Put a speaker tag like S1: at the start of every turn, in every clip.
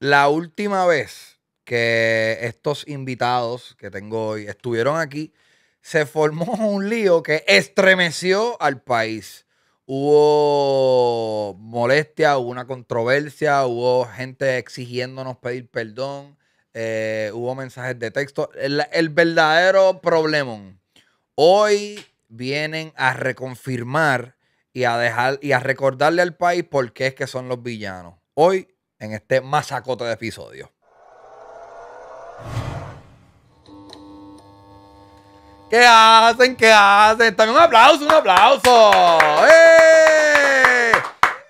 S1: La última vez que estos invitados que tengo hoy estuvieron aquí, se formó un lío que estremeció al país. Hubo molestia, hubo una controversia, hubo gente exigiéndonos pedir perdón, eh, hubo mensajes de texto. El, verdadero problema. Hoy vienen a reconfirmar y a dejar y a recordarle al país por qué es que son los villanos. Hoy en este masacote de episodio. ¿Qué hacen? ¿Qué hacen? También un aplauso, un aplauso. ¡Eh!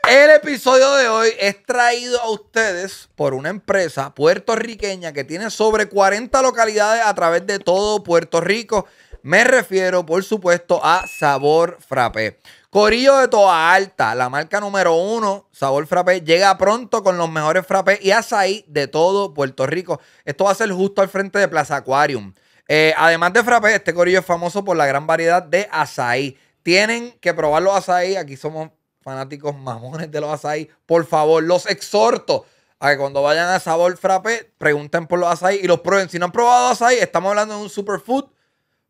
S1: El episodio de hoy es traído a ustedes por una empresa puertorriqueña que tiene sobre 40 localidades a través de todo Puerto Rico. Me refiero, por supuesto, a Sabor Frappé. Corillo de Toa Alta, la marca número uno, Sabor Frappé, llega pronto con los mejores frappés y azaí de todo Puerto Rico. Esto va a ser justo al frente de Plaza Aquarium. Eh, además de frappé, este corillo es famoso por la gran variedad de azaí. Tienen que probar los azaí. Aquí somos fanáticos mamones de los azaí. Por favor, los exhorto a que cuando vayan a Sabor Frappé, pregunten por los azaí y los prueben. Si no han probado azaí, estamos hablando de un superfood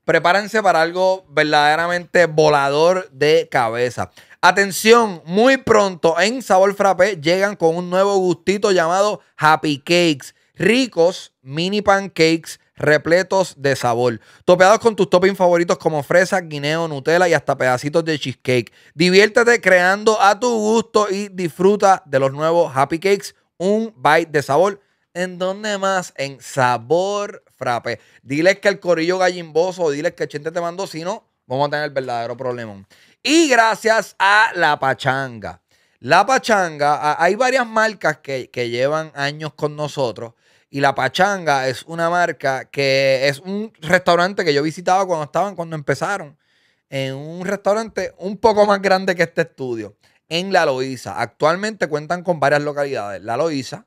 S1: prepárense para algo verdaderamente volador de cabeza. Atención, muy pronto en Sabor Frappé llegan con un nuevo gustito llamado Happy Cakes. Ricos mini pancakes repletos de sabor. Topeados con tus toppings favoritos como fresa, guineo, Nutella y hasta pedacitos de cheesecake. Diviértete creando a tu gusto y disfruta de los nuevos Happy Cakes, un bite de sabor. ¿En dónde más? En Sabor frape, Diles que el corillo gallimboso, diles que Chente te mandó, si no, vamos a tener el verdadero problema. Y gracias a La Pachanga. La Pachanga, hay varias marcas que, que llevan años con nosotros. Y La Pachanga es una marca que es un restaurante que yo visitaba cuando estaban, cuando empezaron. En un restaurante un poco más grande que este estudio. En La Loiza. Actualmente cuentan con varias localidades. La loiza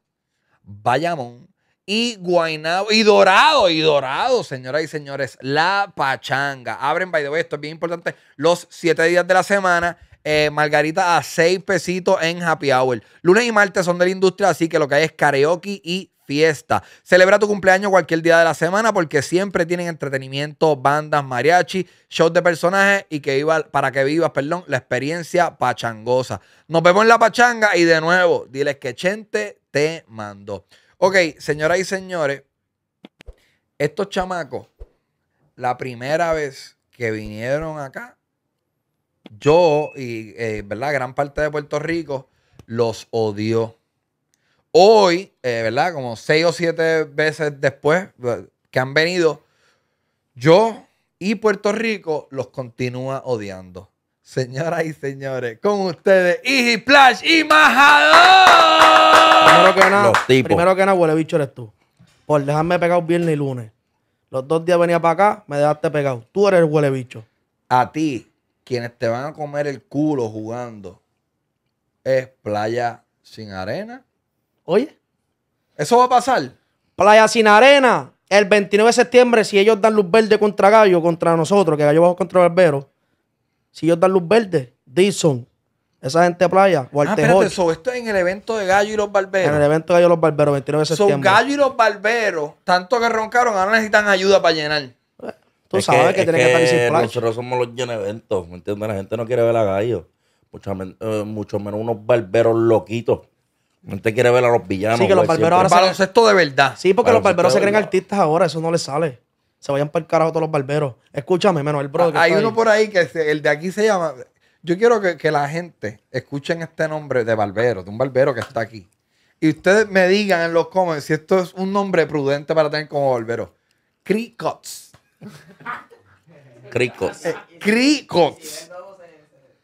S1: Bayamón, y Guainado y Dorado, y Dorado, señoras y señores, la pachanga. Abren, by the way, esto es bien importante, los siete días de la semana. Eh, margarita a seis pesitos en happy hour. Lunes y martes son de la industria, así que lo que hay es karaoke y fiesta. Celebra tu cumpleaños cualquier día de la semana porque siempre tienen entretenimiento, bandas, mariachi, shows de personajes y que iba, para que vivas, perdón, la experiencia pachangosa. Nos vemos en la pachanga y de nuevo, diles que Chente te mando Ok, señoras y señores, estos chamacos, la primera vez que vinieron acá, yo y, eh, Gran parte de Puerto Rico los odió. Hoy, eh, ¿verdad? Como seis o siete veces después eh, que han venido, yo y Puerto Rico los continúa odiando. Señoras y señores, con ustedes, Iggy Plash y Majador. Primero que nada, primero
S2: que nada, huele bicho eres tú. Por dejarme pegado viernes y lunes. Los dos días venía para acá, me dejaste pegado. Tú eres el huele bicho.
S1: A ti, quienes te van a comer el culo jugando, es playa sin arena. Oye.
S2: ¿Eso va a pasar? Playa sin arena. El 29 de septiembre, si ellos dan luz verde contra Gallo, contra nosotros, que Gallo bajo contra Barbero, si yo dan luz verde, Dixon, esa gente de playa, o Ah, espérate, eso esto
S1: es en el evento de Gallo y los Barberos. En el evento de Gallo y
S2: los Barberos, 29
S1: de septiembre. Son Gallo y los Barberos, tanto que roncaron, ahora necesitan ayuda para llenar. Tú sabes que, tienen que, estar sin playa. Nosotros
S3: somos los llenos eventos, ¿me entiendes? La gente no quiere ver a gallo. Eh, mucho, menos unos barberos loquitos. La gente quiere ver a los villanos. Sí, que
S2: los pues, barberos Ahora se-
S1: esto de verdad. Sí, porque los barberos se creen
S2: artistas ahora, eso no les sale se vayan para el carajo todos los barberos. Escúchame, menos el brother. hay uno por
S1: ahí que el de aquí se llama. Yo quiero que, la gente escuchen este nombre de barbero, de un barbero que está aquí. Y ustedes me digan en los comments si esto es un nombre prudente para tener como barbero. Cricots. Cricots. Eh, Cricots.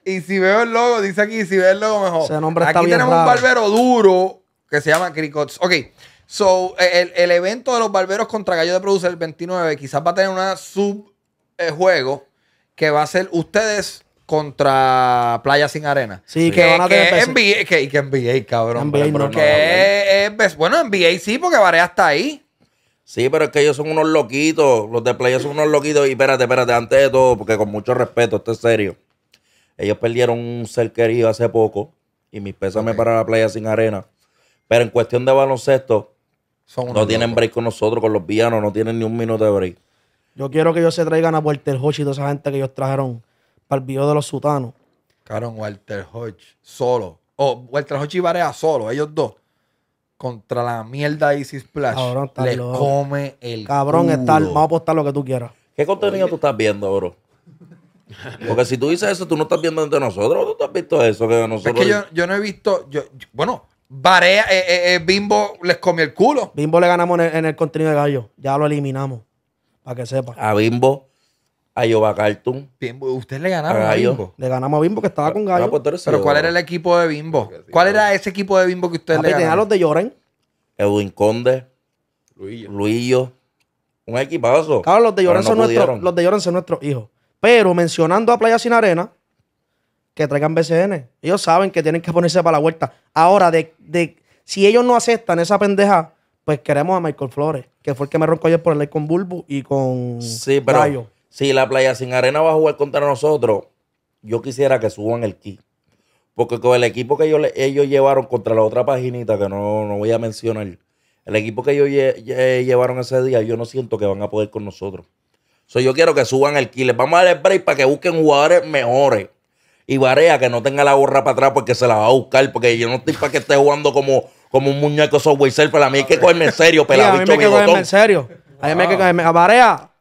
S1: Y si veo el logo, dice aquí, si veo el logo mejor. aquí tenemos un barbero duro que se llama Cricots. Ok. So, e, el, evento de los barberos contra Gallo de Producer el 29 quizás va a tener una subjuego eh, que va a ser ustedes contra Playa Sin Arena. Sí, que, van a tener que que, cabrón. bueno, NBA
S3: sí, porque Varea está ahí. Sí, pero es que ellos son unos loquitos. Los de Playa son unos loquitos. Y espérate, espérate, antes de todo, porque con mucho respeto, esto es serio. Ellos perdieron un ser querido hace poco. Y mis pésame para la Playa Sin Arena. Pero en cuestión de baloncesto, no tienen break con nosotros, con los villanos, no tienen ni un minuto de break.
S2: Yo quiero que ellos se traigan a Walter Hodge y toda esa gente que ellos trajeron para el video de los sutanos. Caron,
S1: Walter Hodge solo. O oh, Walter Hodge y Barea solo, ellos dos. Contra la mierda de Easy Splash. Cabrón, come el Cabrón, está, vamos
S2: a apostar lo que tú quieras.
S3: ¿Qué contenido tú estás viendo, bro? Porque si tú dices eso, tú no estás viendo entre nosotros. ¿Tú has visto eso que Es que
S2: yo, no he visto. yo, bueno, Barea, eh, eh, eh, Bimbo les comió el culo. Bimbo le ganamos en el, contenido de gallo. Ya lo eliminamos. Para que sepa. A
S3: Bimbo, a Yoba Bimbo,
S1: usted le ganaron a, Le ganamos a Bimbo que estaba ah, con Gallo. Ah, pues Pero, ¿cuál era el equipo de Bimbo? ¿Cuál era ese equipo de Bimbo que usted le ganó? a los de Lloren.
S3: Edwin Conde. Luillo. Un equipazo. Claro, los de Lloren son, los
S2: de Lloren son nuestros hijos. Pero mencionando a Playa Sin Arena, que traigan BCN. Ellos saben que tienen que ponerse para la vuelta. Ahora, de, de si ellos no aceptan esa pendeja, pues queremos a Michael Flores, que fue el que me roncó ayer por el ley con Bulbu y con sí, pero
S3: Si la playa sin arena va a jugar contra nosotros, yo quisiera que suban el kit. Porque con el equipo que ellos, llevaron contra la otra paginita, que no, voy a mencionar, el equipo que ellos llevaron ese día, yo no siento que van a poder con nosotros. So, yo quiero que suban el kit. Les vamos a dar el break para que busquen jugadores mejores y Varea que no tenga la gorra para atrás porque se la va a buscar. Porque yo no estoy para que esté jugando como, como un muñeco software self. Para mí hay que cogerme en serio, pelado. a hay que cogerme en
S2: serio. A me hay que ah. cogerme. Varea,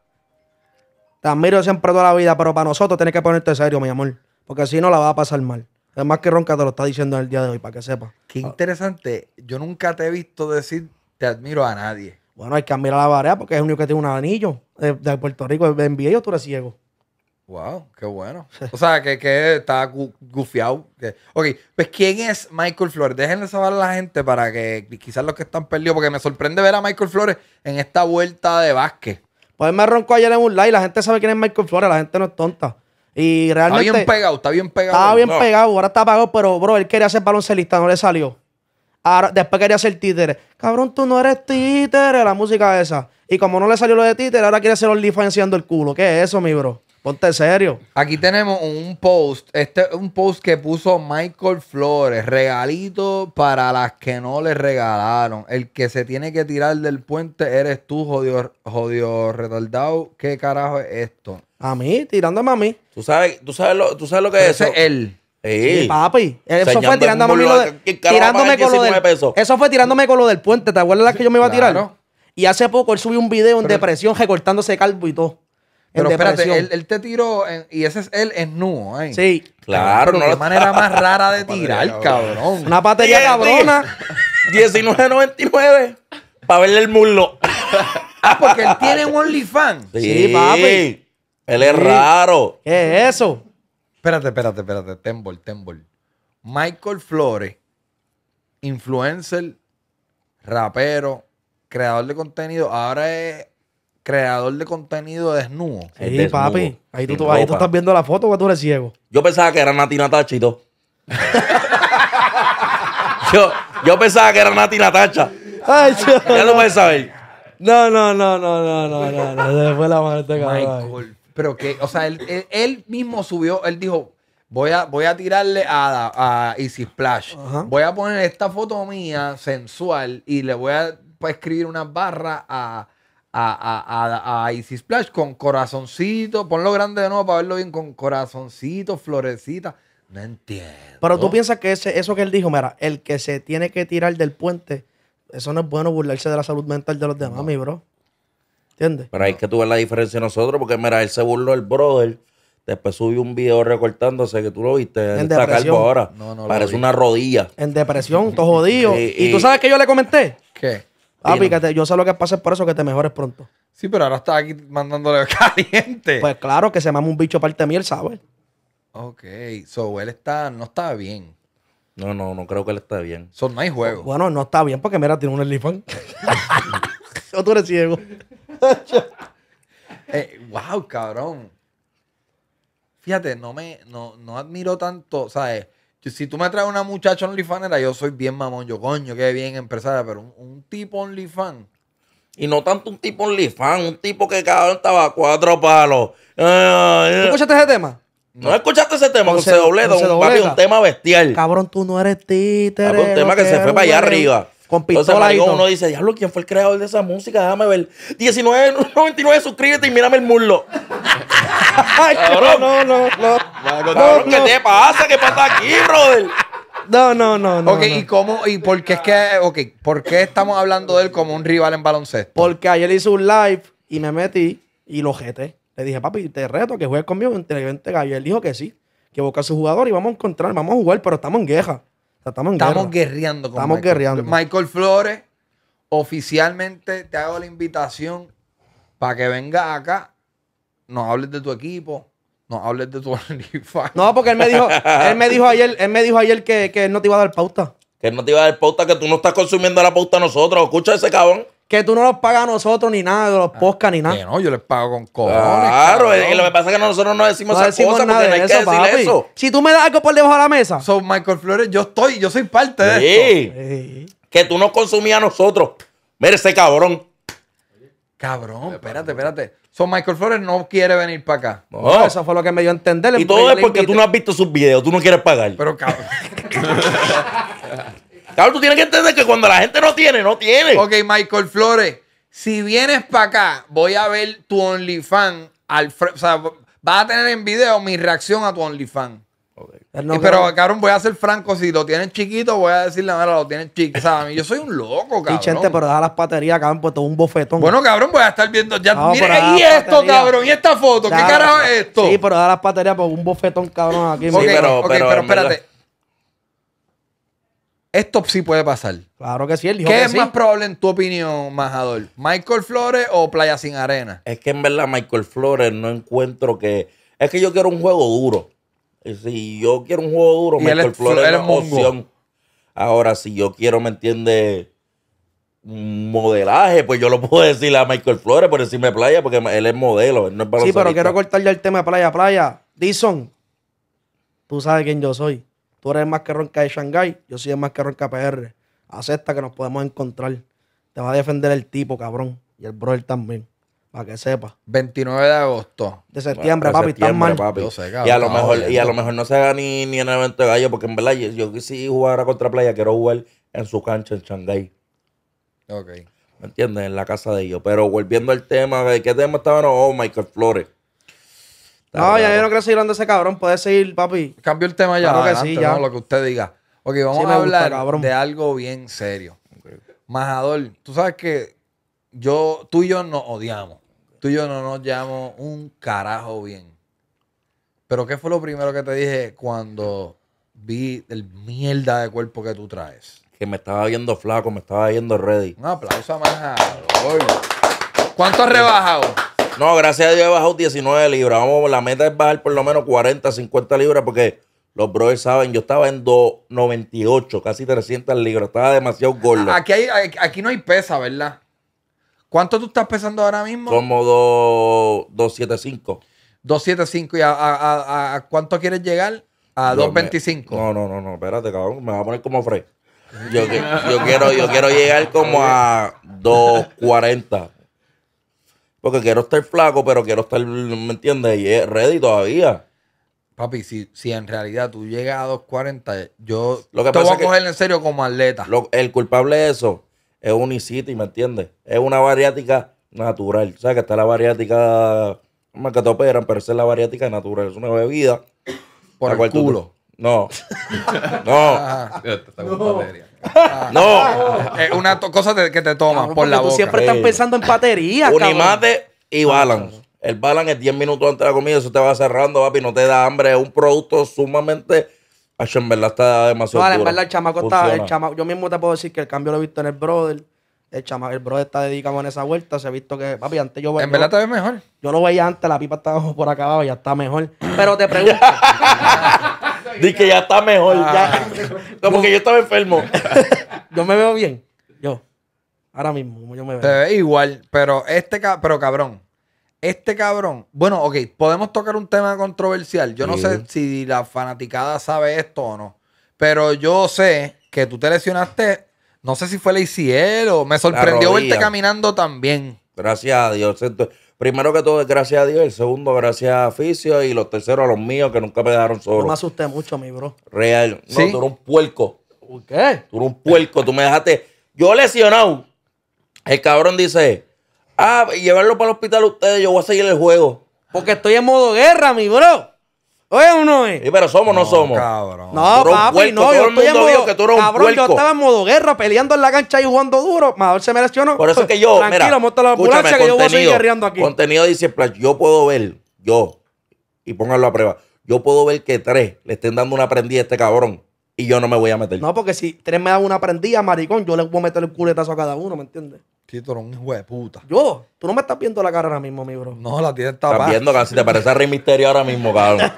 S2: te admiro siempre toda la vida, pero para nosotros tienes que ponerte serio, mi amor. Porque si no la va a pasar mal. Es más que Ronca te lo está diciendo en el día de hoy, para que sepa. Qué
S1: interesante. Yo nunca te he visto decir te admiro a nadie. Bueno, hay
S2: que admirar a la Varea porque es el único que tiene un anillo eh, de, Puerto Rico. En yo tú eres ciego.
S1: Wow, qué bueno. O sea, que, está gufiado. Ok, pues ¿quién es Michael Flores? Déjenle saber a la gente para que quizás los que están perdidos, porque me sorprende ver a Michael Flores en esta vuelta de básquet. Pues me roncó ayer en un live, la gente sabe quién es Michael Flores, la gente no es tonta. Y realmente... Está bien pegado, está bien pegado. Estaba bien pegado,
S2: ahora está pegado, pero bro, él quería ser baloncelista, no le salió. Ahora, después quería ser títere. Cabrón, tú no eres títere, la música esa. Y como no le salió lo de títere, ahora quiere ser OnlyFans enseñando el culo. ¿Qué es eso, mi bro?
S1: Ponte serio. Aquí tenemos un post, este es un post que puso Michael Flores, regalito para las que no le regalaron. El que se tiene que tirar del puente eres tú, jodido, jodido retardado. ¿Qué carajo es esto? A mí, tirándome a mí.
S3: Tú sabes, tú sabes lo, tú sabes lo que es eso. él.
S2: Sí. papi. Eso fue tirándome, con lo del tirándome con lo del puente. ¿Te acuerdas la que yo me iba a tirar? Y hace poco él subió un video en depresión recortándose calvo y todo.
S1: Pero espérate, él, te tiró y ese es él es nudo. ¿eh? Sí. Claro, de la manera más
S2: rara de tirar, cabrón. Una batería cabrona.
S1: 19.99
S2: para verle el mulo ah, porque él tiene un OnlyFans.
S1: Sí, papi. Él es raro. ¿Qué es eso? Espérate, espérate, espérate. Tembol, tembol. Michael Flores, influencer, rapero, creador de contenido, ahora es creador de contenido desnudo. Sí, papi. Ahí tú, tú, estás
S2: viendo la foto o tú eres ciego.
S1: Yo pensaba que era Nati Natacha y
S3: todo. yo, yo, pensaba que era Nati Natacha.
S1: Ay, yo,
S2: ya lo puedes saber.
S1: No, no, no, no, no, no, no.
S2: no. fue la mano este
S1: Pero que, o sea, él, él, mismo subió, él dijo, voy a, voy a tirarle a, a Easy Splash. Voy a poner esta foto mía sensual y le voy a pues, escribir una barra a a, a, a, Splash con corazoncito. Ponlo grande de nuevo para verlo bien con corazoncito, florecita. No
S2: entiendo. Pero tú piensas que ese, eso que él dijo, mira, el que se tiene que tirar del puente, eso no es bueno burlarse de la salud mental de los demás, mi bro. ¿Entiendes?
S3: Pero hay que tú ves la diferencia de nosotros, porque mira, él se burló el brother. Después subió un video recortándose que tú lo viste. En la calvo ahora. No, no Parece una
S2: rodilla. En depresión, todo jodido. Eh, y, tú eh, sabes que yo le comenté. ¿Qué? Ah, yo sé lo que pasa es por eso que te mejores pronto.
S1: Sí, pero ahora estás aquí mandándole caliente. Pues
S2: claro, que se mama un bicho parte de mí, él sabe.
S1: Ok, so él está, no está bien. No, no, no creo que él esté bien. Son no hay juego. Bueno, no está bien porque mira, tiene un elefante. o tú eres ciego. Eh, wow, cabrón. Fíjate, no me, no, no admiro tanto, ¿sabes? si tú me traes una muchacha era yo soy bien mamón, yo coño, que bien empresaria, pero un, tipo OnlyFan. Y no tanto un tipo OnlyFan, un tipo que cada vez estaba a cuatro
S3: palos. Ah, ah. ¿Tú escuchaste ese tema? No. escuchaste ese tema, José Dobledo, un, un tema bestial. Cabrón, tú no
S2: eres títere. un tema que, se fue para allá arriba. Con pistola Entonces, uno
S3: dice, diablo, ¿quién fue el creador de esa música? Déjame ver. 19.99, suscríbete y mírame el muslo.
S1: Ay, No, no, no. ¿qué te pasa? ¿Qué pasa aquí, brother? No, no, no, no. Ok, ¿y cómo? ¿Y por qué es que, ok, por qué estamos hablando de él como un
S2: rival en baloncesto? Porque ayer hizo un live y me metí y lo jeté. Le dije, papi, te reto que juegues conmigo en Televente Gallo. Él dijo que sí, que busca a su jugador y vamos a encontrar, vamos a jugar, pero estamos en guerra. estamos en estamos
S1: guerreando con Estamos Michael Flores, oficialmente te hago la invitación para que venga acá no hables de tu equipo, no hables de tu No, porque él me dijo, él me dijo
S2: ayer, él me dijo ayer que, que él no te iba a dar pauta.
S3: Que él no te iba a dar pauta, que tú no estás consumiendo la pauta a nosotros. Escucha ese cabrón.
S2: Que tú no los pagas a nosotros ni nada de los ah, poscas ni nada. Que no, yo les pago con cojones.
S3: Claro, y lo que pasa es que nosotros no decimos esas cosas nada porque no que decir eso.
S1: Si tú me das algo por debajo de la mesa. Son Michael Flores, yo estoy, yo soy parte
S3: de esto. Que tú no consumías a nosotros. Mira ese cabrón.
S1: Cabrón, espérate, espérate. So Michael Flores no quiere venir para acá. No, oh. Eso fue lo que me dio a entender. Y todo es porque tú no has
S3: visto sus videos, tú no quieres pagar.
S1: Pero cabrón. cabrón, tú tienes que entender que cuando la gente no tiene, no tiene. Ok, Michael Flores, si vienes para acá, voy a ver tu OnlyFans. o sea, vas a tener en video mi reacción a tu OnlyFans. Eh, pero, cabrón, voy a ser franco. Si lo tienen chiquito, voy a decirle, mira, lo tienen chiquito. yo soy un loco, cabrón. Y gente,
S2: pero deja las paterías, cabrón, pues todo un bofetón. Bueno,
S1: cabrón, voy a estar viendo. Ya, y esto, cabrón, y esta foto. ¿Qué carajo es
S2: esto? Sí, pero deja las paterías, pues un bofetón, cabrón, aquí. pero, pero,
S1: espérate. Esto sí puede pasar. Claro que sí, el ¿Qué es más probable en tu opinión, Majador? ¿Michael Flores o Playa Sin Arena? Es que en verdad, Michael Flores
S3: no encuentro que. Es que yo quiero un juego duro. Si yo quiero un juego duro, Michael Flores es opción. Ahora, si yo quiero, ¿me entiendes? modelaje, pues yo lo puedo decir a Michael Flores por decirme playa, porque él es modelo, él no es Sí, pero quiero
S2: cortar ya el tema de playa, playa. Dison, tú sabes quién yo soy. Tú eres el más que ronca de Shanghai, yo soy el más que ronca PR. Acepta que nos podemos encontrar. Te va a defender el tipo, cabrón. Y el brother también. Para que sepa. 29
S1: de
S3: agosto. De septiembre, papi, mal. y, a lo mejor, a lo mejor no se haga ni, en el evento de gallo, porque en verdad yo, quisiera jugar a contra Playa, quiero jugar en su cancha en Shanghai. Ok. ¿Me entiendes? En la casa de ellos. Pero volviendo al tema, ¿de qué tema estaban? Oh, Michael Flores.
S2: no, ya yo no quiero seguir hablando de ese cabrón. Puedes seguir, papi. Cambio el tema ya. Claro que sí, ya. lo que
S1: usted diga. Ok, vamos a hablar de algo bien serio. Majador, tú sabes que yo, tú y yo nos odiamos. Tú y yo no nos llevamos un carajo bien. Pero ¿qué fue lo primero que te dije cuando vi el mierda de cuerpo que tú traes?
S3: Que me estaba viendo flaco, me estaba viendo ready.
S1: Un aplauso a Maja. ¿Cuánto has rebajado?
S3: No, gracias a Dios he bajado 19 libras. Vamos, la meta es bajar por lo menos 40, 50 libras porque los brothers saben, yo estaba en 298, casi 300 libras. Estaba demasiado gordo.
S1: Aquí, hay, aquí no hay pesa, ¿verdad? ¿Cuánto tú estás pesando ahora mismo? Como 275. 275. ¿Y a, cuánto quieres llegar? A 225. No, no, no, no, espérate, cabrón. Me va a poner como Fred.
S3: Yo, quiero, yo quiero llegar como a 240. Porque quiero estar flaco, pero quiero estar,
S1: ¿me entiendes? Y es ready todavía. Papi, si, en realidad tú llegas a 240, yo
S3: te voy a coger en serio como atleta. el culpable es eso es un unicity, ¿me entiendes? Es una variática natural. O sea, que está la variática, No que te operan, pero es la variática natural. Es una bebida. Por el culo. no.
S1: No. no. Es una cosa que te tomas por la tú siempre estás pensando
S2: en patería.
S3: Unimate y balance. El balance es 10 minutos antes de la comida. Eso te va cerrando, papi. No te da hambre. Es un producto sumamente en verdad está demasiado. duro en verdad el chamaco está.
S2: yo mismo te puedo decir que el cambio lo he visto en el brother. El, chama, el brother está dedicado en esa vuelta. Se ha visto que. Papi, antes yo. En verdad te ves mejor. Yo lo veía antes, la pipa estaba por acá abajo, ya está mejor.
S3: Pero te pregunto.
S2: Dice que ya está mejor.
S1: Como ah. que yo estaba enfermo. yo me veo bien. Yo. Ahora mismo, yo me veo. Te igual, pero este pero cabrón. Este cabrón, bueno, ok, podemos tocar un tema controversial. Yo no sé si la fanaticada sabe esto o no, pero yo sé que tú te lesionaste, no sé si fue la ICL o me sorprendió verte caminando también. Gracias a Dios. Primero que todo, gracias a Dios. El
S3: segundo, gracias a Fisio. Y los terceros, a los míos, que nunca me dejaron solo. No me
S2: asusté mucho, mi bro.
S3: Real. No, tú eres un puerco. qué? Tú eres un puerco. tú me dejaste. Yo lesionado. El cabrón dice Ah, llevarlo para el hospital ustedes, yo voy a seguir el juego. Porque estoy en modo guerra, mi bro. ¿Oye uno, no eh? Sí, pero somos o no, somos. Cabrón. No, papi, no, yo estoy en modo, cabrón, yo estaba
S2: en modo guerra, peleando en la cancha y jugando duro. Mejor se me ¿no? Por eso es que yo, Tranquilo, monta la ambulancia que yo voy a seguir guerreando aquí.
S3: Contenido dice Splash, yo puedo ver, yo, y pónganlo a prueba, yo puedo ver que tres le estén dando una prendida a este cabrón y yo no me voy a meter.
S2: No, porque si tres me dan una prendida, maricón, yo les voy a meter el culetazo a cada uno, ¿me entiendes?
S3: un hijo de puta.
S2: Yo, tú no me estás viendo la cara ahora mismo, mi bro. No, la
S3: tienes tapada. Estás viendo, casi te parece a Misterio ahora mismo, cabrón.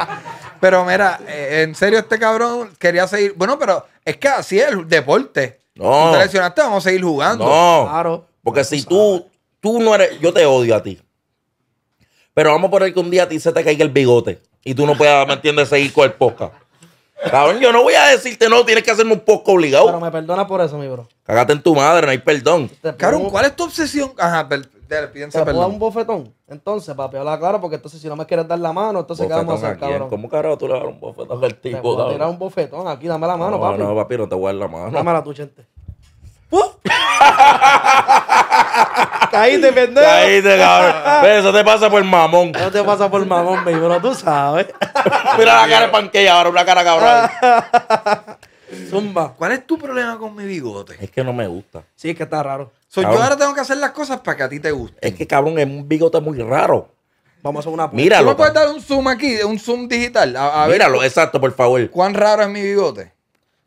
S1: pero mira, eh, en serio, este cabrón quería seguir. Bueno, pero es que así es el deporte. No. Si te lesionaste, vamos a seguir jugando. No. Claro. Porque si tú, tú no eres. Yo te odio a ti.
S3: Pero vamos a poner que un día a ti se te caiga el bigote y tú no puedas, ¿me entiendes?, seguir con el podcast. Cabrón, yo no voy a decirte no, tienes que hacerme un poco obligado. Pero
S2: me perdona por eso, mi bro.
S3: Cágate en tu madre, no hay
S1: perdón. Cabrón, ¿cuál es tu obsesión? Ajá, pero piensa ¿Te Puedo un
S2: bofetón? Entonces, papi, habla claro, porque entonces si no me quieres dar la mano, entonces ¿qué vamos a hacer, cabrón? ¿Cómo carajo tú le vas a dar un
S1: bofetón al tipo, te voy a tirar
S2: un bofetón aquí, dame la mano, papi. No, no, papi,
S3: no te voy a dar la mano. Dame la
S2: tu gente. Caíste, pendejo. Caíste, cabrón. Eso te pasa por mamón. Eso te pasa por mamón, mi pero tú sabes.
S3: Mira la cara de panqueya ahora, una cara cabrón. Zumba. ¿Cuál es tu problema con mi bigote? Es que
S2: no me gusta.
S3: Sí, es que
S1: está raro. yo ahora tengo que hacer las cosas para que a ti te guste. Es que, cabrón, es un bigote muy raro. Vamos a hacer una Míralo. ¿Tú me puedes dar un zoom aquí, un zoom digital? A, Míralo,
S3: exacto, por favor.
S1: ¿Cuán raro es mi bigote?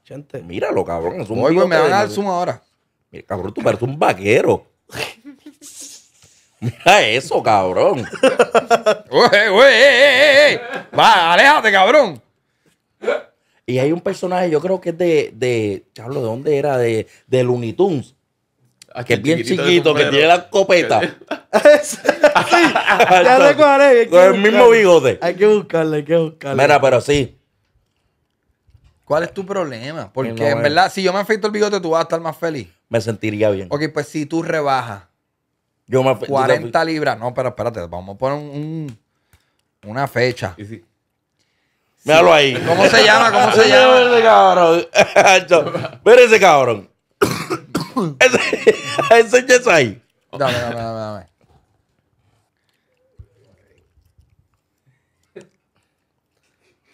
S3: Gente. Míralo, cabrón. Es un Oye, pues, bigote me van a dar zoom ahora. Mira, cabrón, tú pareces un vaquero. Mira eso, cabrón.
S1: alejate, eh, eh, eh, Va, aléjate, cabrón.
S3: Y hay un personaje, yo creo que es de, de ¿de dónde era? De, de Looney Tunes. que es bien chiquito, que tiene la copeta
S2: sí,
S3: ya
S1: es. el mismo bigote. Hay que buscarle, hay que buscarle.
S3: Mira, pero sí.
S1: ¿Cuál es tu problema? Porque en verdad, si yo me afecto el bigote, tú vas a estar más feliz
S3: me sentiría bien.
S1: Ok, pues si tú rebajas yo me, 40 libras, no, pero espérate, vamos a poner un, una fecha. Sí. Míralo ahí. ¿Cómo se llama? ¿Cómo se llama?
S3: ese cabrón. ese cabrón. ese, ese ahí. Dame, dame, dame, dame.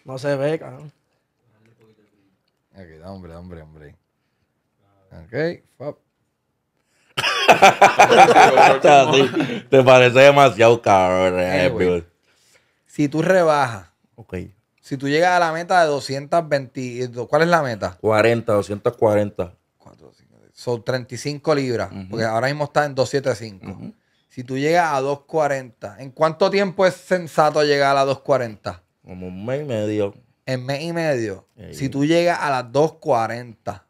S1: No se ve, cabrón. Aquí, da hombre, hombre, hombre. Ok,
S3: te parece demasiado caro,
S1: Si tú rebajas, si tú llegas a la meta de 220, eh, ¿cuál es la meta? 40, 240. son 35 libras, porque ahora mismo está en 275. Si tú llegas a 240, ¿en cuánto tiempo es sensato llegar a la 240? Como un mes y medio. En mes y medio. Si tú llegas a las 240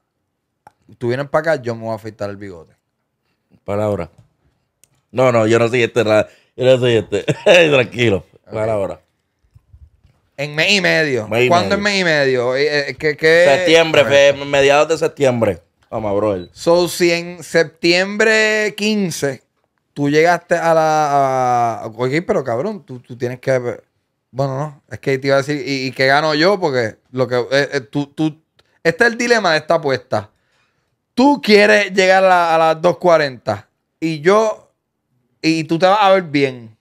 S1: tú vienes para acá, yo me voy a afeitar el bigote.
S3: Palabra. No, no, yo no soy este. Yo no soy este. Tranquilo. Para Palabra.
S1: En mes y medio. ¿Cuándo en mes y medio? Eh,
S3: eh, septiembre, mediados de septiembre. Vamos, bro.
S1: So, si en septiembre 15 tú llegaste a la. A, pero cabrón, tú, tienes que. Bueno, no. Es que te iba a decir, ¿y, y qué gano yo? Porque lo que. Eh, tú, tú, este es el dilema de esta apuesta tú quieres llegar a, las 2.40 y yo, y tú te vas a ver bien.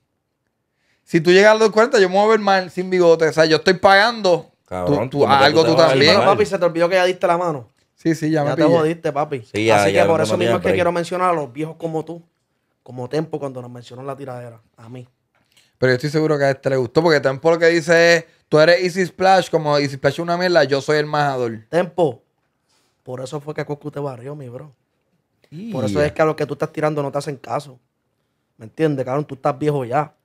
S1: Si tú llegas a las 2.40, yo me voy a ver mal sin bigote. O sea, yo estoy pagando algo tú, también. papi, se te olvidó que ya diste la mano. Sí, sí, ya, ya me te jodiste, papi. Así que por eso mismo es que quiero
S2: mencionar a los viejos como tú, como Tempo, cuando nos mencionó la tiradera, a mí.
S1: Pero yo estoy seguro que a este le gustó, porque Tempo lo que dice es, tú eres Easy Splash, como Easy Splash es una mierda, yo soy el majador. Tempo, por eso fue que Coco te barrió, mi bro.
S2: Por eso es que a lo que tú estás tirando no te hacen caso. ¿Me entiendes? Cabrón, tú estás viejo ya.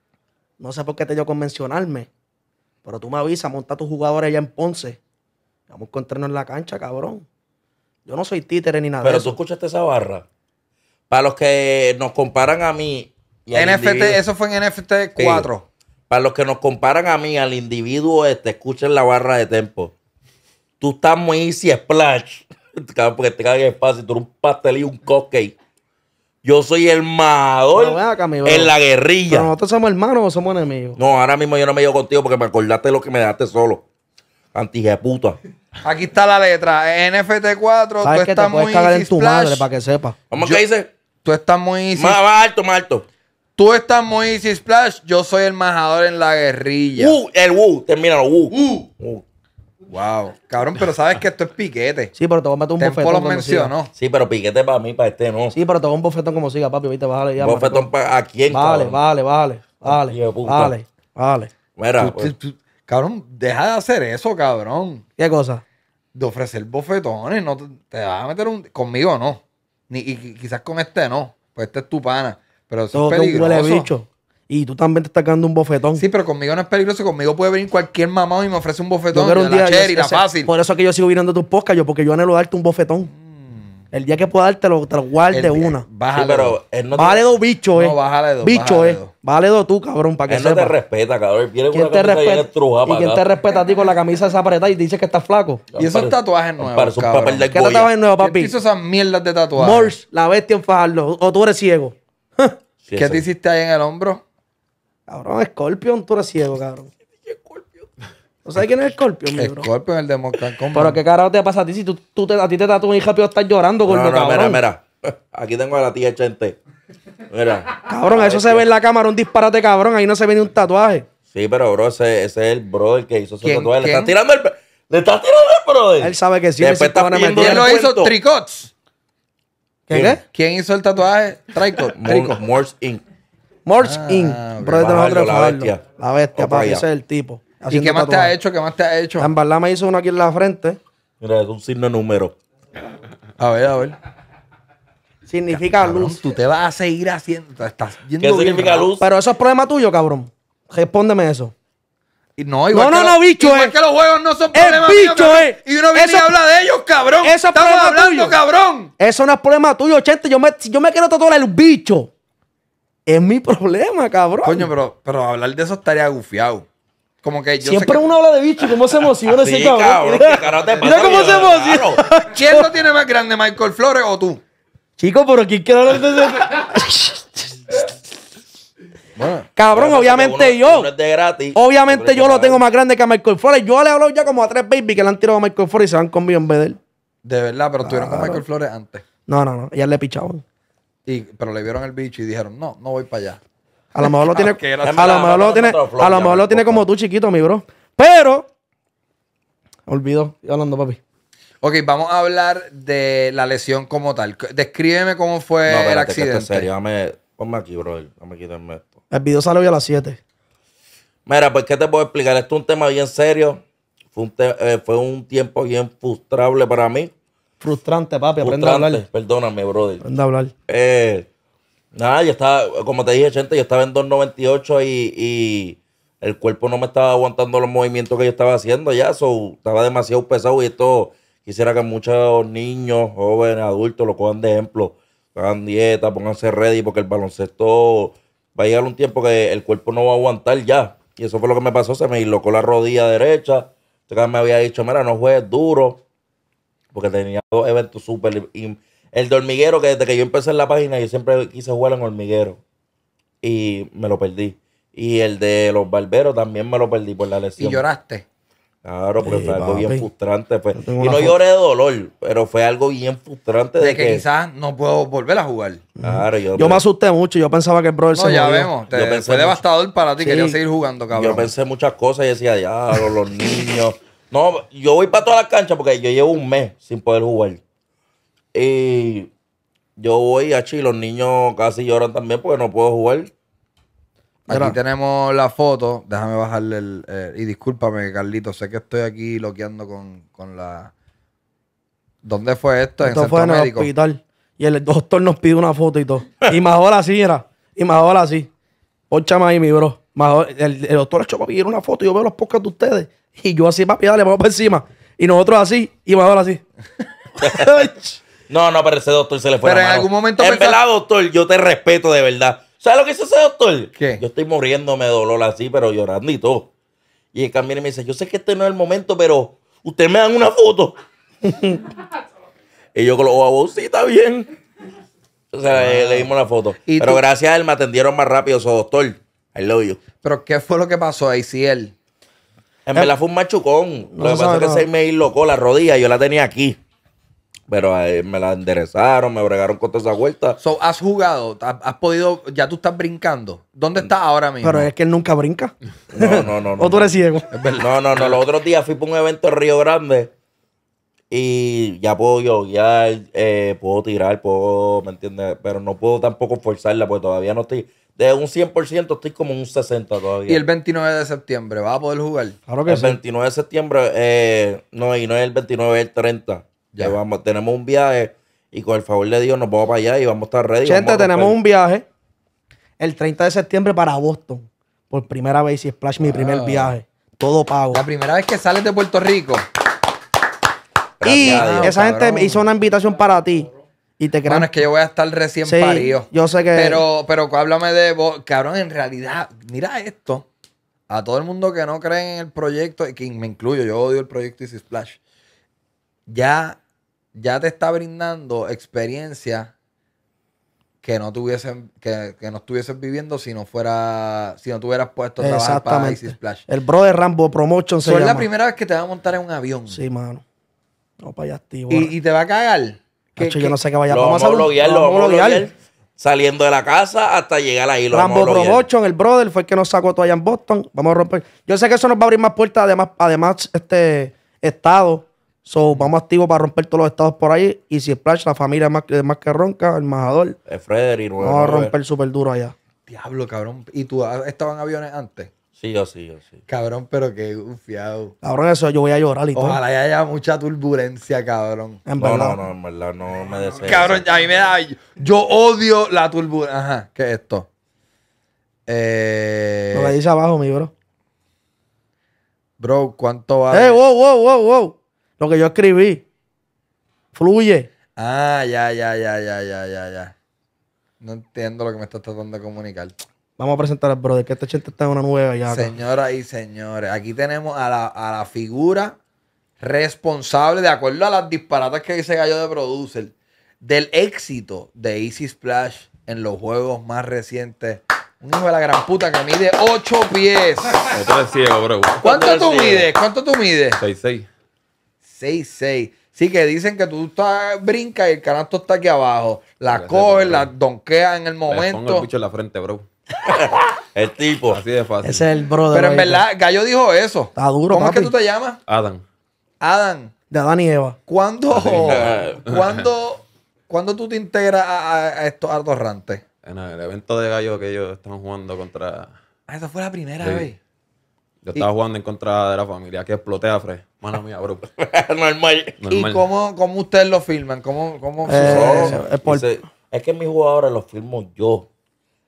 S2: No sé por qué te dio con Pero tú me avisas, monta tus jugadores allá en Ponce. Vamos a encontrarnos en la cancha, cabrón. Yo no soy títere ni nada. Pero tú escuchaste esa barra.
S3: Para los que nos comparan a mí. NFT, eso
S1: fue en NFT 4.
S3: Para los que nos comparan a mí, al individuo este, escuchen la barra de tempo. Tú estás muy easy splash porque te cagas espacio. Tú eres un y un cupcake. Yo soy el majador en la guerrilla. Pero nosotros
S2: somos hermanos o somos enemigos.
S3: No, ahora mismo yo no me llevo contigo porque me acordaste de lo que me dejaste solo. puta.
S1: Aquí está la letra. NFT4, tú estás muy cagar en tu madre para que sepa? Vamos, que dice? Tú estás muy easy. Más, alto, más alto. Tú estás muy easy splash. Yo soy el majador en la guerrilla. Uh, el Wu, termínalo, Wu. Uh. Wow. Cabrón,
S3: pero sabes que esto es piquete.
S2: Sí, pero te voy a meter un
S3: bofetón. lo mencionó. Sí, pero piquete para mí, para este no.
S2: Sí, pero te voy a un bofetón como siga, papi. Viste, bájale Bofetón para a quién, Vale, vale,
S1: vale. Vale, vale, vale. Mira, pues. Cabrón, deja de hacer eso, cabrón. ¿Qué cosa? De ofrecer bofetones. No te, vas a meter un. Conmigo no. Ni, y quizás con este no. Pues este es tu pana. Pero si Todo es que peligroso
S2: y tú también te estás dando un
S1: bofetón. Sí, pero conmigo no es peligroso. Conmigo puede venir cualquier mamá y me ofrece un bofetón. Yo un la día, cherry, la fácil. Por eso es que yo sigo viendo tus
S2: podcasts, yo, porque yo anhelo darte un bofetón. Mm. El día que pueda dártelo, te lo guarde una. Bájale, sí, pero él no eh. bájale dos bichos, eh. No, bájale dos. Bicho, eh. Dos. dos tú, cabrón, para él no te
S3: respeta, cabrón. Viene ¿Quién te respeta? Y, ¿Y quién te
S2: respeta a ti con la camisa esa apretada y te dice que estás flaco? Y esos tatuajes nuevos, Parece un papel ¿Qué papi? hizo esas
S1: mierdas de tatuaje? Morse, la bestia en Fajardo. O tú eres ciego. ¿Qué te hiciste ahí en el hombro?
S2: Cabrón, Scorpion, tú eres ciego, cabrón. ¿No sabes quién es Scorpion, mi bro? Scorpion, el de Mortal Pero qué carajo te pasa a ti si tú, a ti te tatúas y rápido estás llorando, con no, no, Mira, mira.
S3: Aquí tengo a la tía Chente. Mira.
S2: Cabrón, eso se ve en la cámara, un disparate, cabrón. Ahí no se ve ni un tatuaje.
S3: Sí, pero, bro, ese, ese es el brother que hizo su tatuaje. Le estás tirando el... Le estás tirando el
S1: brother. Él sabe que sí. está ¿Quién lo hizo? Tricots. ¿Qué, ¿Quién? ¿Qué? ¿Quién hizo el tatuaje? Tricots. Morse Inc. Morse ah, Inc. La bestia,
S3: la
S2: oh, ese es el tipo. ¿Y qué más te ha hecho? ¿Qué más te ha hecho? En verdad me hizo uno aquí en la frente.
S3: Mira, es un signo número. A ver, a ver. Significa
S2: luz. Tú te vas a seguir haciendo. estás ¿Qué significa luz? Pero eso es problema tuyo, cabrón. Respóndeme eso. Y no, igual no, no,
S1: bicho. Igual es. Eh. que los juegos no son problema el bicho, mío, eh. Y uno viene eso, y habla de ellos, cabrón. Eso es Estamos problema hablando, cabrón.
S2: Eso no es problema tuyo, gente. Yo me, yo me quiero tatuar el bicho es mi problema, cabrón. Coño, pero,
S1: pero hablar de eso estaría gufiado. Como que yo Siempre uno habla de bicho y cómo se emociona ese cabrón. Mira cómo se emociona. ¿Quién lo tiene más grande, Michael Flores o tú? Chico, pero ¿quién quiere hablar de cabrón, obviamente yo. obviamente yo lo
S2: tengo más grande que a Michael Flores. Yo le hablo ya como a tres baby que le han tirado a Michael Flores y se van conmigo en vez de él.
S1: De verdad, pero estuvieron con Michael Flores antes.
S2: No, no, no. Ya le he pichado
S1: pero le vieron el bicho y dijeron, no, no voy para allá.
S2: A lo mejor lo tiene, lo tiene, como tú
S1: chiquito, mi bro. Pero, Olvido hablando papi. Ok, vamos a hablar de la lesión como tal. Descríbeme cómo fue el accidente. serio. ponme
S2: aquí, bro. Dame esto. El video sale hoy a las 7.
S3: Mira, pues, ¿qué te puedo explicar? Esto es un tema bien serio. Fue un, eh, fue un tiempo bien frustrable para mí.
S2: Frustrante, papi. Aprende a hablar.
S3: Perdóname, brother. Aprende a hablar. Eh, nada, yo estaba, como te dije, gente, yo estaba en 298 y, y el cuerpo no me estaba aguantando los movimientos que yo estaba haciendo ya. So, estaba demasiado pesado y esto quisiera que muchos niños, jóvenes, adultos lo cojan de ejemplo. Hagan dieta, pónganse ready porque el baloncesto va a llegar un tiempo que el cuerpo no va a aguantar ya. Y eso fue lo que me pasó. Se me dislocó la rodilla derecha. me había dicho, mira, no juegues duro porque tenía dos eventos súper. El de hormiguero, que desde que yo empecé en la página, yo siempre quise jugar en hormiguero. Y me lo perdí. Y el de los barberos también me lo perdí por la lesión. ¿Y lloraste? Claro, porque fue algo bien frustrante. Y no lloré de dolor, pero fue algo bien frustrante. De, que, quizás no puedo volver a jugar.
S2: Claro, yo, yo me asusté mucho. Yo pensaba que el brother no, ya vemos. fue devastador
S3: para ti. Quería seguir jugando, cabrón. Yo pensé muchas cosas y decía, ya, los niños. No, yo voy para todas las canchas porque yo llevo un mes sin poder jugar. Y yo voy a Chile, los niños casi lloran también porque no puedo jugar.
S1: Aquí tenemos la foto. Déjame bajarle el. Eh, y discúlpame, Carlito. Sé que estoy aquí loqueando con, la. ¿Dónde fue esto? Esto en fue Centro en el hospital.
S2: Y el doctor nos pide una foto y todo. y ahora sí, era. Y ahora así. Ponchame ahí, mi bro. El, el doctor para papi, una foto, yo veo las pocas de ustedes. Y yo así, papi, dale, vamos para encima. Y nosotros así, y Madol así.
S3: no, no, pero ese doctor se le fue Pero en algún momento... En doctor, yo te respeto de verdad. ¿Sabes lo que hizo ese doctor? Yo estoy muriéndome de dolor así, pero llorando y todo. Y el camino me dice, yo sé que este no es el momento, pero usted me dan una foto. y yo con los ojos, está bien. O sea, le, dimos la foto. Pero gracias a él me atendieron más rápido, Su doctor. I love you. Pero ¿qué fue lo que pasó ahí si él? En verdad fue un machucón. lo que pasa es que se me dislocó la rodilla, yo la tenía aquí. Pero eh, me la enderezaron, me bregaron con toda esa vuelta. So,
S1: has jugado, has, podido, ya tú estás brincando. ¿Dónde mm. estás ahora mismo? Pero es
S2: que él nunca brinca. No, no, no. o tú eres ciego.
S1: No, no, no. Los otros días fui para un evento en Río Grande
S3: y ya puedo yo, eh, puedo tirar, puedo, ¿me entiendes? Pero no puedo tampoco forzarla porque todavía no estoy de un 100% estoy como un 60% todavía. ¿Y el 29 de septiembre va a poder jugar? que el 29 de septiembre, eh, no, y no es el 29, es el 30. Ya vamos, tenemos un viaje y con el favor de Dios nos vamos para allá y vamos a estar
S1: ready. Gente, tenemos un
S2: viaje el 30 de septiembre para Boston. Por primera vez
S1: y Splash, mi primer ah. viaje. Todo pago. La primera vez que sales de Puerto Rico. y esa gente hizo
S2: una invitación para ti te Bueno, es que
S1: yo voy a estar recién sí, parido. Yo sé que. Pero, pero háblame de. Vos, cabrón, en realidad, mira esto. A todo el mundo que no cree en el proyecto, y que me incluyo, yo odio el proyecto Easy Splash. Ya, ya te está brindando experiencia que no tuviesen, que, no estuvieses viviendo si no fuera, si no tuvieras puesto trabajar para Easy Splash. El bro
S2: de Rambo Promotion se es la
S1: primera vez que te va a montar en un avión. Sí, mano.
S2: No para allá activo. ¿Y, ¿Y, te va a cagar? yo no sé qué vaya a Vamos a vamos a
S3: Saliendo de la casa hasta llegar ahí. Lo vamos
S2: en el brother, fue el que nos sacó todo allá en Boston. Vamos a romper. Yo sé que eso nos va a abrir más puertas, además, además este estado. So, vamos activos para romper todos los estados por ahí. Y si Splash, la familia es más, más que ronca, el majador.
S1: Es Frederick, Vamos a romper
S2: súper duro allá.
S1: Diablo, cabrón. ¿Y tú ah, estabas en aviones antes? Sí, yo sí, yo sí. Cabrón, pero qué gufiado. Cabrón, eso yo voy a llorar y todo. Ojalá haya mucha turbulencia, cabrón. En no, verdad. no, no, en verdad no me deseo. Cabrón, ya a mí me da. Yo odio la turbulencia. Ajá, ¿qué es esto? Eh... Lo que dice abajo, mi bro. Bro, ¿cuánto vale? ¡Eh, wow, wow, wow, wow! Lo que yo
S2: escribí. Fluye.
S1: Ah, ya, ya, ya, ya, ya, ya, ya. No entiendo lo que me estás tratando de comunicar.
S2: Vamos a presentar al brother, que este chente está en una nueva ya.
S1: Señoras y señores, aquí tenemos a la, a la figura responsable, de acuerdo a las disparatas que dice Gallo de Producer, del éxito de Easy Splash en los juegos más recientes. Un hijo de la gran puta que mide 8 pies. Esto es ciego, bro. ¿Cuánto tú mides? ¿Cuánto tú mides? 6-6. Sí, que dicen que tú estás, brinca y el canasto está aquí abajo. La coge, la donquea en el momento. Le pongo el bicho en la frente, bro el tipo. Así de fácil. Ese
S2: es el brother. Pero en verdad,
S1: pues. Gallo dijo eso. Está ¿Cómo es que tú te llamas? Adam. Adam. De Adán y Eva. ¿Cuándo, tú te integras a, estos atorrantes? En el evento de gallo que ellos están jugando contra. Ah,
S3: fue la primera vez.
S1: Yo estaba jugando en contra de la familia que exploté a Fred. Mano mía, bro. Normal. ¿Y cómo, ustedes lo filman? ¿Cómo, cómo eh, es que mis
S3: jugadores los filmo yo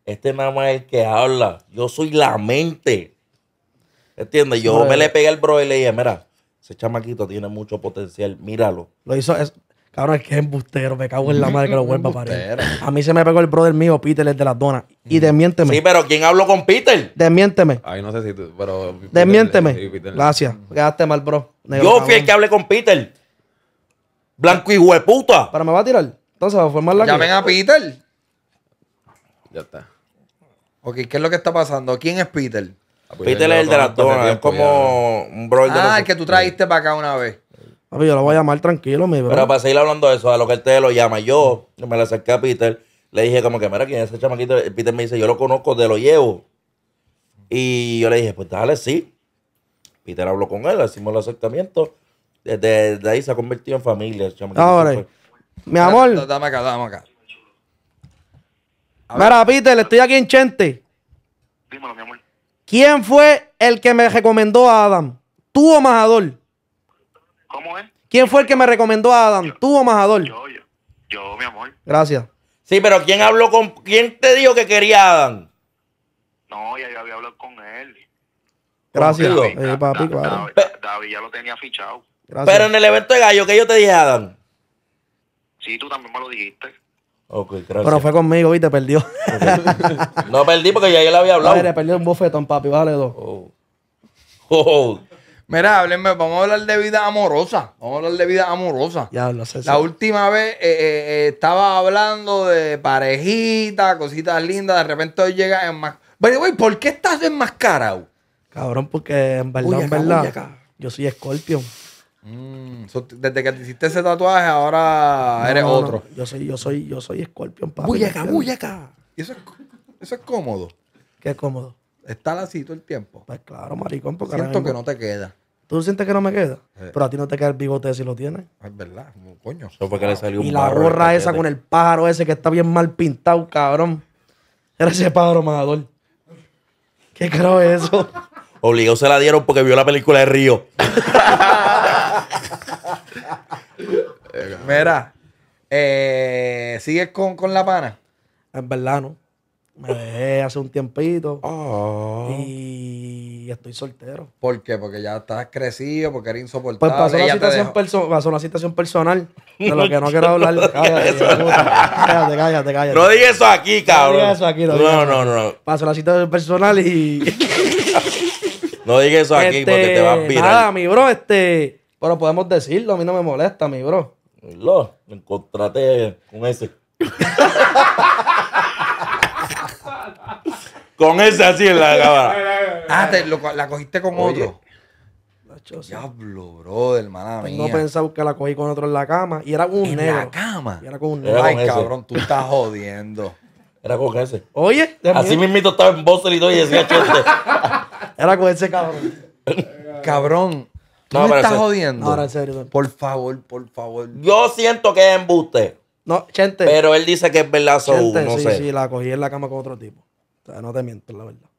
S3: este nada es el que habla. Yo soy la mente. ¿Entiendes? Yo me le pegué al bro y le dije, mira, ese chamaquito tiene mucho potencial, míralo.
S2: Lo hizo, es, cabrón, es que es embustero, me cago en la madre que lo vuelva a parir. A mí se me pegó el brother mío, Peter, el de las donas. Y desmiénteme. Sí,
S3: pero ¿quién habló con Peter?
S2: Desmiénteme. Ay, no sé si tú, pero... desmiénteme. Gracias, quedaste mal, bro. Yo fui el que hablé con Peter.
S1: Blanco y hueputa. Pero me va a tirar. Entonces va a formar la... Llamen a Peter. Ya está. Ok, ¿qué es lo que está pasando? ¿Quién es Peter? Ah, pues, Peter es el de la donas, es como un bro de Ah, el que tú trajiste para acá una vez. yo lo
S2: voy a llamar tranquilo, mi Pero
S3: para seguir hablando de eso, a lo que él te lo llama, yo me le acerqué a Peter, le dije como que, mira, ¿quién es ese chamaquito? Peter me dice, yo lo conozco, te lo llevo. Y yo le dije, pues dale, sí. Peter habló con él, hicimos el acercamiento. Desde, ahí se ha convertido en familia. Ahora,
S2: mi amor.
S3: Dame acá, dame acá.
S2: Mira, Peter, estoy aquí en Chente. Dímelo, mi amor. ¿Quién fue el que me recomendó a Adam? ¿Tú o Majador? ¿Cómo es? ¿Quién fue el que me recomendó a Adam? ¿Tú o Majador? Yo, yo,
S3: yo, mi amor. Gracias. Sí, pero ¿quién habló con. ¿Quién te dijo que quería a Adam? No, ya yo había
S2: hablado con él. Gracias. Eh, David, papi, David ya lo tenía
S3: fichado. Gracias. Pero en el evento de gallo que yo te dije, a Adam. Sí, tú también me lo dijiste. Okay, gracias. Pero fue
S2: conmigo, viste, perdió.
S1: No perdí porque ya yo le había hablado.
S2: perdió un bofetón, papi, vale dos.
S1: Oh. Oh. Mira, háblenme, vamos a hablar de vida amorosa. Vamos a hablar de vida amorosa. Ya hablas. La última vez eh, eh, eh, estaba hablando de parejitas, cositas lindas. De repente hoy llega en más. Pero, güey, ¿por qué estás en enmascarado?
S2: Cabrón, porque en verdad, en verdad, yo soy Scorpion. Mm.
S1: desde que hiciste ese tatuaje, ahora eres otro.
S2: Yo soy, yo soy, yo soy escorpión, Eso es,
S1: eso es cómodo. ¿Qué cómodo? Está así todo el tiempo.
S2: Pues claro, maricón, porque Siento que no te queda. ¿Tú sientes que no me queda? Pero a ti no te queda el bigote si lo tienes.
S1: Es verdad, coño. y la gorra esa con
S2: el pájaro ese que está bien mal pintado, cabrón. Era ese pájaro matador. ¿Qué creo eso?
S3: Obligado se la dieron porque vio la película de Río.
S1: Mira, eh, ¿sigues con, con la pana?
S2: En verdad, no. Me dejé hace un tiempito. Oh.
S1: Y estoy soltero. ¿Por qué? Porque ya estás crecido, porque eres insoportable. Pues pasó una,
S2: situación, personal de lo que no quiero hablar. cállate, cállate, cállate, No digas eso
S3: aquí, cabrón. No digas eso aquí. No, no, no, no,
S2: Pasó una situación personal y... no
S3: digas eso este, aquí porque te vas a pirar. Nada, mi
S2: bro, este... Pero podemos decirlo, a mí no me molesta, mi bro. Lo,
S3: encontrate con ese.
S1: con ese así en la cama. ah, la cogiste con otro. Diablo, bro, hermana mía. No pensaba que
S2: la cogí con otro en la cama. Y era un negro. ¿En la cama?
S1: Y era con un negro. Ay, cabrón, tú estás jodiendo.
S2: Era con ese. Oye. Así
S3: mismito estaba en Boston y todo y decía chote.
S1: era con ese cabrón. cabrón,
S3: no, me estás jodiendo. Ahora,
S1: en serio. Por favor, por favor.
S3: Yo siento que es embuste.
S2: No, gente. Pero
S3: él dice que es verdad, sí,
S2: sí, la cogí en la cama con otro tipo. no te miento, la verdad.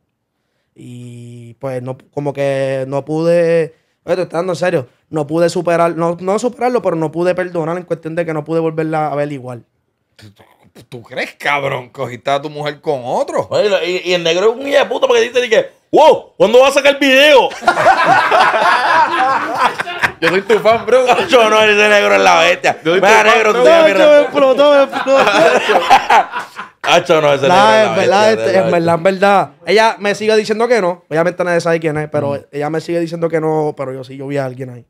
S2: Y pues no, como que no pude. Oye, dando en serio. No pude superar, no, superarlo, pero no pude perdonar en cuestión de que no pude volverla a ver igual.
S1: ¿Tú crees, cabrón? Cogiste a tu mujer con otro. Y, el negro es un hijo de puto porque dice que, wow, ¿cuándo
S3: vas a sacar el video? Yo soy tu fan, bro. Yo no, ese negro es la bestia. Yo soy Mira, negro, tú Me me no, ese negro es verdad, en verdad, es
S2: verdad. Ella me sigue diciendo que no. Obviamente nadie sabe quién es, pero mm. ella me sigue diciendo que no. Pero yo sí, yo vi a alguien ahí.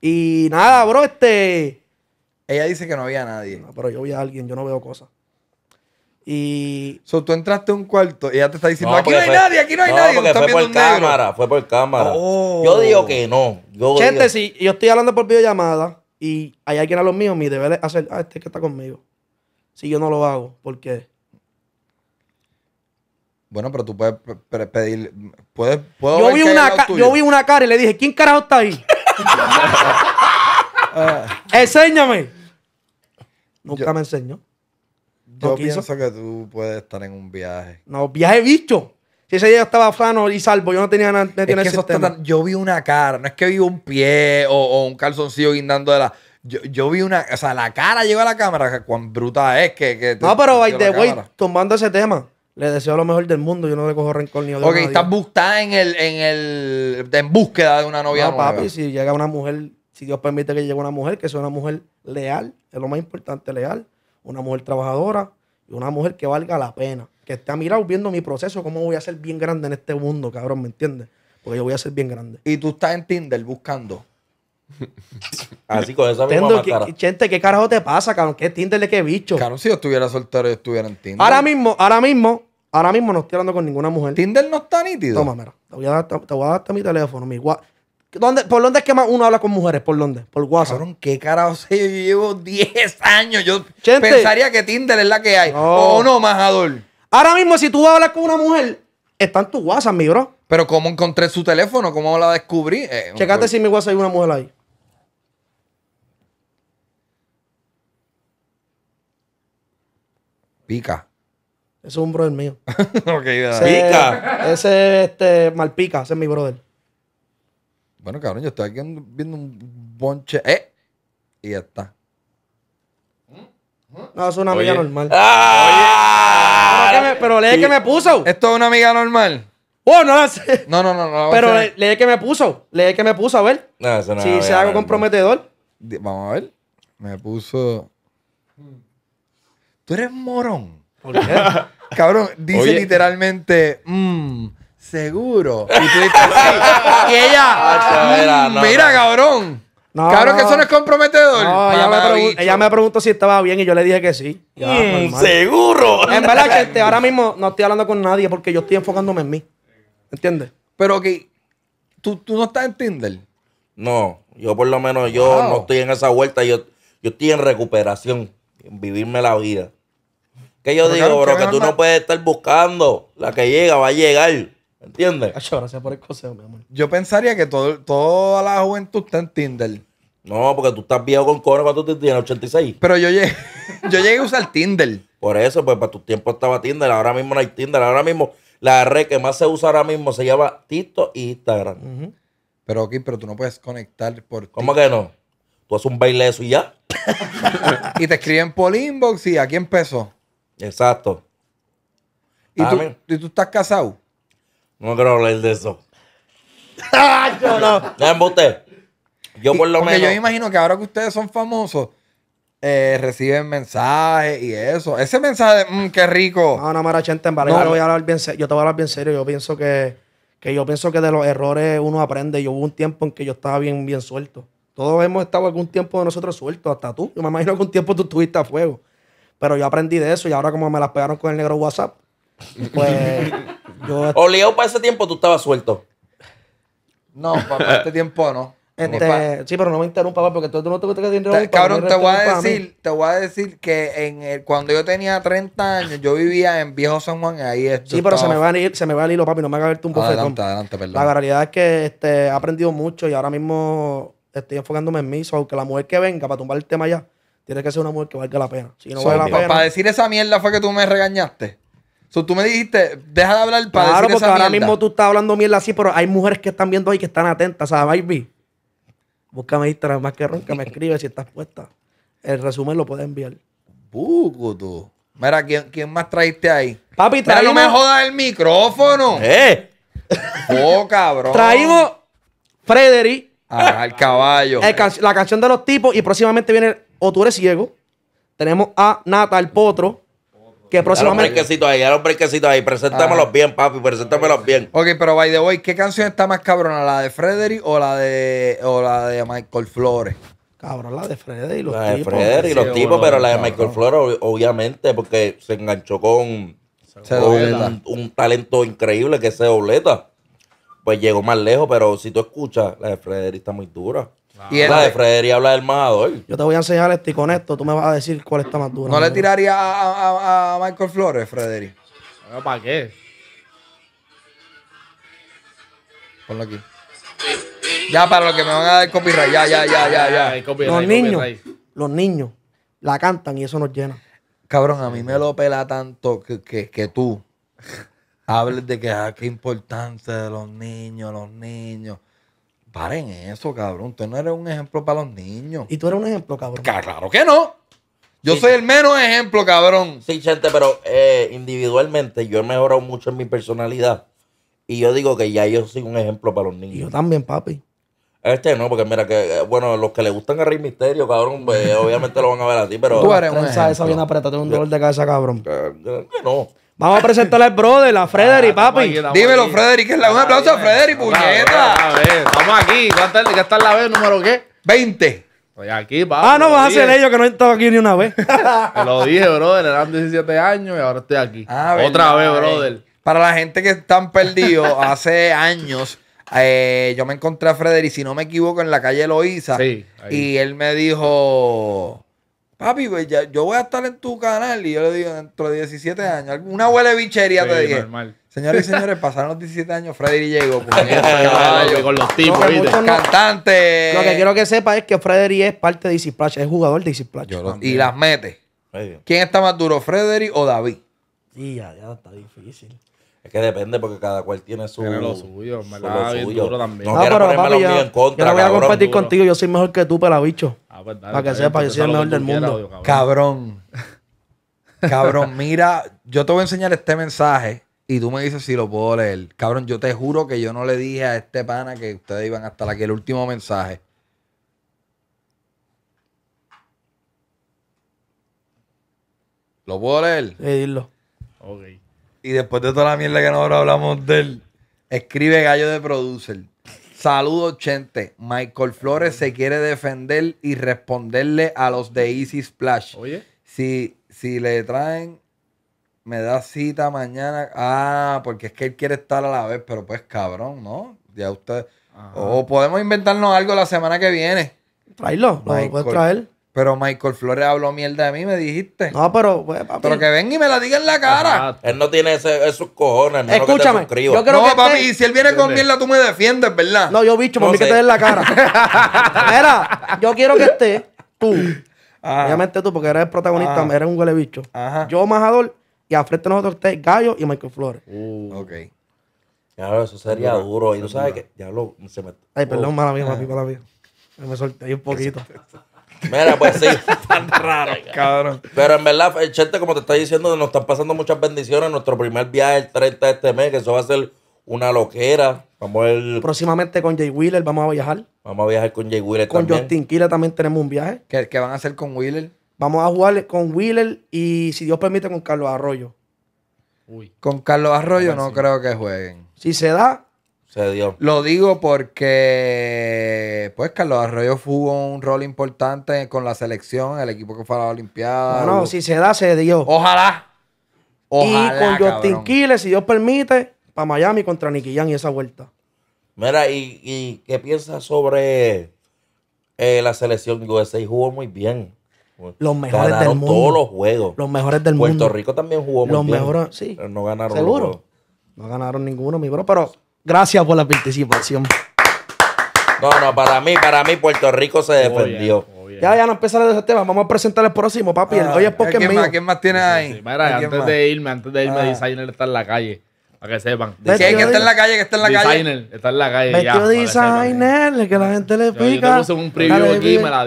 S2: Y nada, bro,
S1: este. Ella dice que no había nadie. No, pero yo vi a alguien, yo no veo cosas. Y. tú entraste a un cuarto y ya te está diciendo: aquí no hay nadie, aquí no hay nadie. Porque fue por cámara, fue por cámara. Oh. Yo digo que no. Yo Gente,
S2: si yo estoy hablando por videollamada y hay alguien a los míos, mi debe hacer: ah, este que está conmigo. Si yo no lo hago, ¿por qué?
S1: Bueno, pero tú puedes pedir. Puedes, puedo yo, vi una yo vi una cara y
S2: le dije: ¿Quién carajo está ahí? uh, Enséñame. Nunca me enseñó. Yo pienso que
S1: tú puedes estar en un viaje.
S2: No, viaje visto. Si ese día estaba sano y salvo, yo no tenía
S1: nada Yo vi una cara, no es que vi un pie o, un calzoncillo guindando de la. Yo, vi una. O sea, la cara llegó a la cámara, cuán bruta es que. no, pero by the way,
S2: tomando ese tema, le deseo lo mejor del mundo. Yo no le cojo rencor ni odio. Ok, estás
S1: buscada en el, en el. en búsqueda de una novia. No, papi,
S2: si llega una mujer, si Dios permite que llegue una mujer, que sea una mujer leal, es lo más importante, leal una mujer trabajadora y una mujer que valga la pena. Que esté mirado viendo mi proceso, cómo voy a ser bien grande en este mundo, cabrón, ¿me entiendes?
S1: Porque yo voy a ser bien grande. Y tú estás en Tinder buscando.
S3: Así con
S2: esa misma a ¿qué,
S1: Chente, ¿qué carajo te pasa, cabrón? ¿Qué Tinder de qué bicho? Cabrón, si yo estuviera soltero, yo estuviera en
S2: Tinder. Ahora mismo, ahora mismo, ahora mismo no estoy hablando con ninguna mujer. Tinder no está nítido. Toma, mira, te voy a dar, voy a dar hasta mi teléfono, mi WhatsApp. ¿Por dónde es que más uno habla con mujeres? ¿Por dónde? ¿Por WhatsApp? qué
S1: carajo llevo 10 años. Yo pensaría que Tinder es la que hay. O
S2: no, majador. Ahora mismo, si tú hablas con una mujer, está en tu WhatsApp, mi bro. Pero ¿cómo encontré
S1: su teléfono? ¿Cómo la descubrí? Eh, Checate si
S2: en mi WhatsApp hay una mujer ahí. Pica. Ese es un brother mío. Pica. Ese es este, Malpica, ese
S1: es mi brother. Bueno, cabrón, yo estoy aquí viendo un bonche. ¡Eh! Y ya está. ¿Mm? ¿Mm? No, es una amiga normal.
S2: ¡Ah!
S1: Pero, pero lee que me puso. ¿Esto es una amiga normal? Oh, no hace. No, no, no.
S2: no Pero lee que me puso. Lee que me puso, a ver. no si se hago comprometedor.
S1: Vamos a ver. Me puso. Tú eres morón. ¿Por qué? Cabrón, dice literalmente. Mm, seguro.
S3: Y ella, ah, mm, mira,
S1: cabrón. claro que eso no es comprometedor.
S2: Ella me, preguntó si estaba bien y yo le dije que sí. seguro. En verdad, que este, ahora mismo no estoy hablando con nadie porque yo estoy enfocándome en mí. ¿Entiendes? Pero que tú, no estás en Tinder.
S3: No, yo por lo menos yo no estoy en esa vuelta. Yo, yo estoy en recuperación, en vivirme la vida. Que yo digo, bro, que, tú no puedes estar buscando. La que llega va a llegar.
S1: ¿Me entiendes? Ah, yo pensaría que todo, toda la juventud está en Tinder.
S3: No, porque tú estás viejo con cone cuando tú tienes 86. Pero yo llegué, yo llegué a usar Tinder. Por eso, pues para tu tiempo estaba Tinder, ahora mismo no hay Tinder, ahora mismo la red que más se usa ahora mismo se llama TikTok
S1: y e Instagram. Pero aquí, pero tú no puedes conectar por ¿Cómo que no? Tú haces un
S3: baile eso y ya.
S1: y te escriben por inbox y aquí empezó. Exacto. ¿Y, ah, ¿Y tú estás casado?
S3: No quiero hablar de eso.
S1: yo no.
S3: Yo por lo Porque menos. yo me
S1: imagino que ahora que ustedes son famosos, eh, reciben mensajes y eso. Ese mensaje mm, qué
S2: rico. No, no, Mara Chente, en verdad, yo, voy hablar bien yo te voy a hablar bien serio. Yo pienso que, yo pienso que de los errores uno aprende. Yo hubo un tiempo en que yo estaba bien, bien suelto. Todos hemos estado algún tiempo de nosotros sueltos, hasta tú. Yo me imagino que un tiempo tú estuviste a fuego. Pero yo aprendí de eso y ahora como me las pegaron con el negro WhatsApp,
S3: pues yo. Obligado para ese tiempo tú estabas suelto.
S2: No, para este tiempo no. Este, sí, pero no me interrumpa, papá, porque tú, tú no te que
S1: te cabrón, te voy a decir, te voy a decir que en cuando yo tenía 30 años, yo vivía en Viejo San Juan, ahí Sí, pero se me va
S2: a ir, se me va a hilo, papi, no me va a verte un poco adelante, La realidad es que este, he aprendido mucho y ahora mismo estoy enfocándome en mí, aunque que la mujer que venga para tumbar el tema ya, tiene que ser una mujer que valga la pena. Si no vale la pena. Para
S1: decir esa mierda fue que tú me regañaste tú me dijiste, deja de hablar para Claro, porque ahora mismo
S2: tú estás hablando mierda así, pero hay mujeres que están viendo ahí que están atentas. ¿Sabes baby, búscame Instagram más que ronca, me escribe si estás puesta. El resumen lo puedes enviar.
S1: Buco, tú. Mira, ¿quién, más traíste ahí? Papi, trae no me jodas el micrófono. ¡Eh! Oh,
S2: cabrón. Traímos Frederick,
S1: Ah, al caballo.
S2: la canción de los tipos, y próximamente viene O tú eres ciego. Tenemos a Nata, el potro. Que próximamente.
S3: Los ahí, los un ahí. Preséntamelos ah. bien, papi, preséntamelos bien.
S1: Ok, pero by the way, ¿qué canción está más cabrona? ¿La de Frederick o la de, o la de Michael Flores? Cabrón, la de Frederick y los la tipos.
S3: La de Frederick y los tipos, pero la de Michael Flores, obviamente, porque se enganchó con, un, talento increíble que es Oleta. Pues llegó más lejos, pero si tú escuchas, la de Frederick está muy dura. Y La de habla del más
S2: Yo te voy a enseñar este y con esto tú me vas a decir cuál está más duro. ¿No le tiraría
S1: a, Michael Flores, Frederick? ¿Para qué? Ponlo aquí. Ya, para los que me van a dar copyright. Ya, ya, ya, ya, ya. Ah, los niños,
S2: los niños la cantan y eso nos llena.
S1: Cabrón, a mí me lo pela tanto que, que, que tú hables de que ah, qué importancia de los niños, los niños. Paren eso, cabrón. Tú no eres un ejemplo para los niños. Y tú eres un ejemplo, cabrón. Claro que no. Yo soy el menos ejemplo, cabrón. Sí, gente, pero
S3: eh, individualmente yo he mejorado mucho en mi personalidad. Y yo digo que ya yo soy un ejemplo para los niños. yo
S2: también, papi.
S3: Este no, porque mira que, eh, bueno, los que le gustan a Rey Misterio, cabrón, pues, obviamente lo van a ver a ti pero. Tú eres un esa bien
S2: apretada, un dolor de cabeza, cabrón. Eh, que no. Vamos a presentarle al brother, a Frederick, ah, papi. Dímelo, Frederick, un aplauso a Frederick, puñeta. A
S1: ver, Vamos aquí, ¿qué está la vez número qué? 20. Estoy aquí, papi. Ah, no, vas a ser ellos
S2: que no he estado aquí ni una vez.
S1: Te lo dije, brother, eran 17 años y ahora estoy aquí. Ah, Otra vez, eh. brother. Para la gente que están perdidos, hace años eh, yo me encontré a Frederick, si no me equivoco, en la calle Loiza. Sí, y él me dijo Papi, pues, yo voy a estar en tu canal y yo le digo dentro de 17 años. Una huele bichería te dije. Señores y señores, pasaron los 17 años, Freddy llegó. con, los tipos, ¿viste?
S2: Cantante. Lo que quiero que sepa es que Freddy es parte de Easy
S1: es jugador de Easy Y las mete. ¿Quién está más duro, Freddy o David?
S3: Sí, ya está difícil. Es que depende porque cada cual tiene su. Tiene lo suyo, lo suyo. también.
S1: No, pero yo no voy a competir contigo,
S2: yo soy mejor que tú, pelabicho. Ah, pues dale, para que sea yo soy el mejor del mundo.
S1: cabrón. Cabrón. mira, yo te voy a enseñar este mensaje y tú me dices si lo puedo leer. Cabrón, yo te juro que yo no le dije a este pana que ustedes iban hasta aquí el último mensaje. ¿Lo puedo leer? Sí, dilo. Ok. Y después de toda la mierda que nosotros hablamos de él, escribe Gallo de Producer. Saludos, gente. Michael Flores se quiere defender y responderle a los de Easy Splash. Oye. Si, si le traen, me da cita mañana. Ah, porque es que él quiere estar a la vez, pero pues cabrón, ¿no? Ya usted. O podemos inventarnos algo la semana que viene. Tráelo, lo puedes traer. Pero Michael Flores habló mierda de mí, me dijiste. No, pero. Pues, pero que venga y me la diga en la
S3: cara. Él no tiene esos cojones. No Escúchame. Que yo creo no, que papi, y este- si él viene con mierda,
S2: tú me defiendes, ¿verdad? No, yo bicho, para mí que te en la cara. Mira, yo quiero que estés tú. Ya ah. Obviamente tú, porque eres el protagonista, ah. eres un huele bicho. Yo, majador, y al frente de nosotros estés Gallo y Michael Flores.
S3: Uh. Ok. Claro, eso sería duro. Y tú sabes que. Ya lo.
S2: Se me... Ay, perdón, mala mía, ah. papi, mala mía. Me solté ahí un poquito.
S3: Mira, pues sí. Tan raro, cabrón. Pero en verdad, eh, Chente, como te está diciendo, nos están pasando muchas bendiciones. Nuestro primer viaje el 30 de este mes, que eso va a ser una loquera. Vamos a
S2: Próximamente con Jay Wheeler vamos a viajar.
S3: Vamos a viajar con Jay Wheeler con Justin
S2: Killer también tenemos un viaje. ¿Qué, van a hacer con Wheeler? Vamos a jugar con Wheeler y, si Dios permite, con Carlos Arroyo.
S1: Uy. Con Carlos Arroyo no creo que jueguen. Si se da, se dio. Lo digo porque, pues, Carlos Arroyo jugó un rol importante con la selección, el equipo que fue a la Olimpiada. No, no, si
S2: se da, se dio. Ojalá. Ojalá. Y con Justin Quiles, si Dios permite, para Miami contra Nicky y esa vuelta.
S3: Mira, ¿y, qué piensas sobre eh, la selección ese Jugó
S2: muy bien. Los mejores del mundo. todos los juegos. Los mejores del mundo. Puerto Rico también jugó muy bien. Los mejores, sí. Pero no ganaron. Seguro. No ganaron ninguno, mi bro, pero Gracias por la participación.
S3: No, no, para mí, para mí Puerto Rico se defendió.
S2: Ya, ya no de ese tema. Vamos a presentar el próximo, papi. Oye, el ah, hoy es ¿Quién más, ¿Quién más tiene ahí? antes
S1: de irme, antes de irme, ah. Designer está en la calle para que sepan. Que está en la calle, que está en la calle. está en la calle. Metió
S2: designer, que, que la gente le pica. Yo te un preview aquí y me la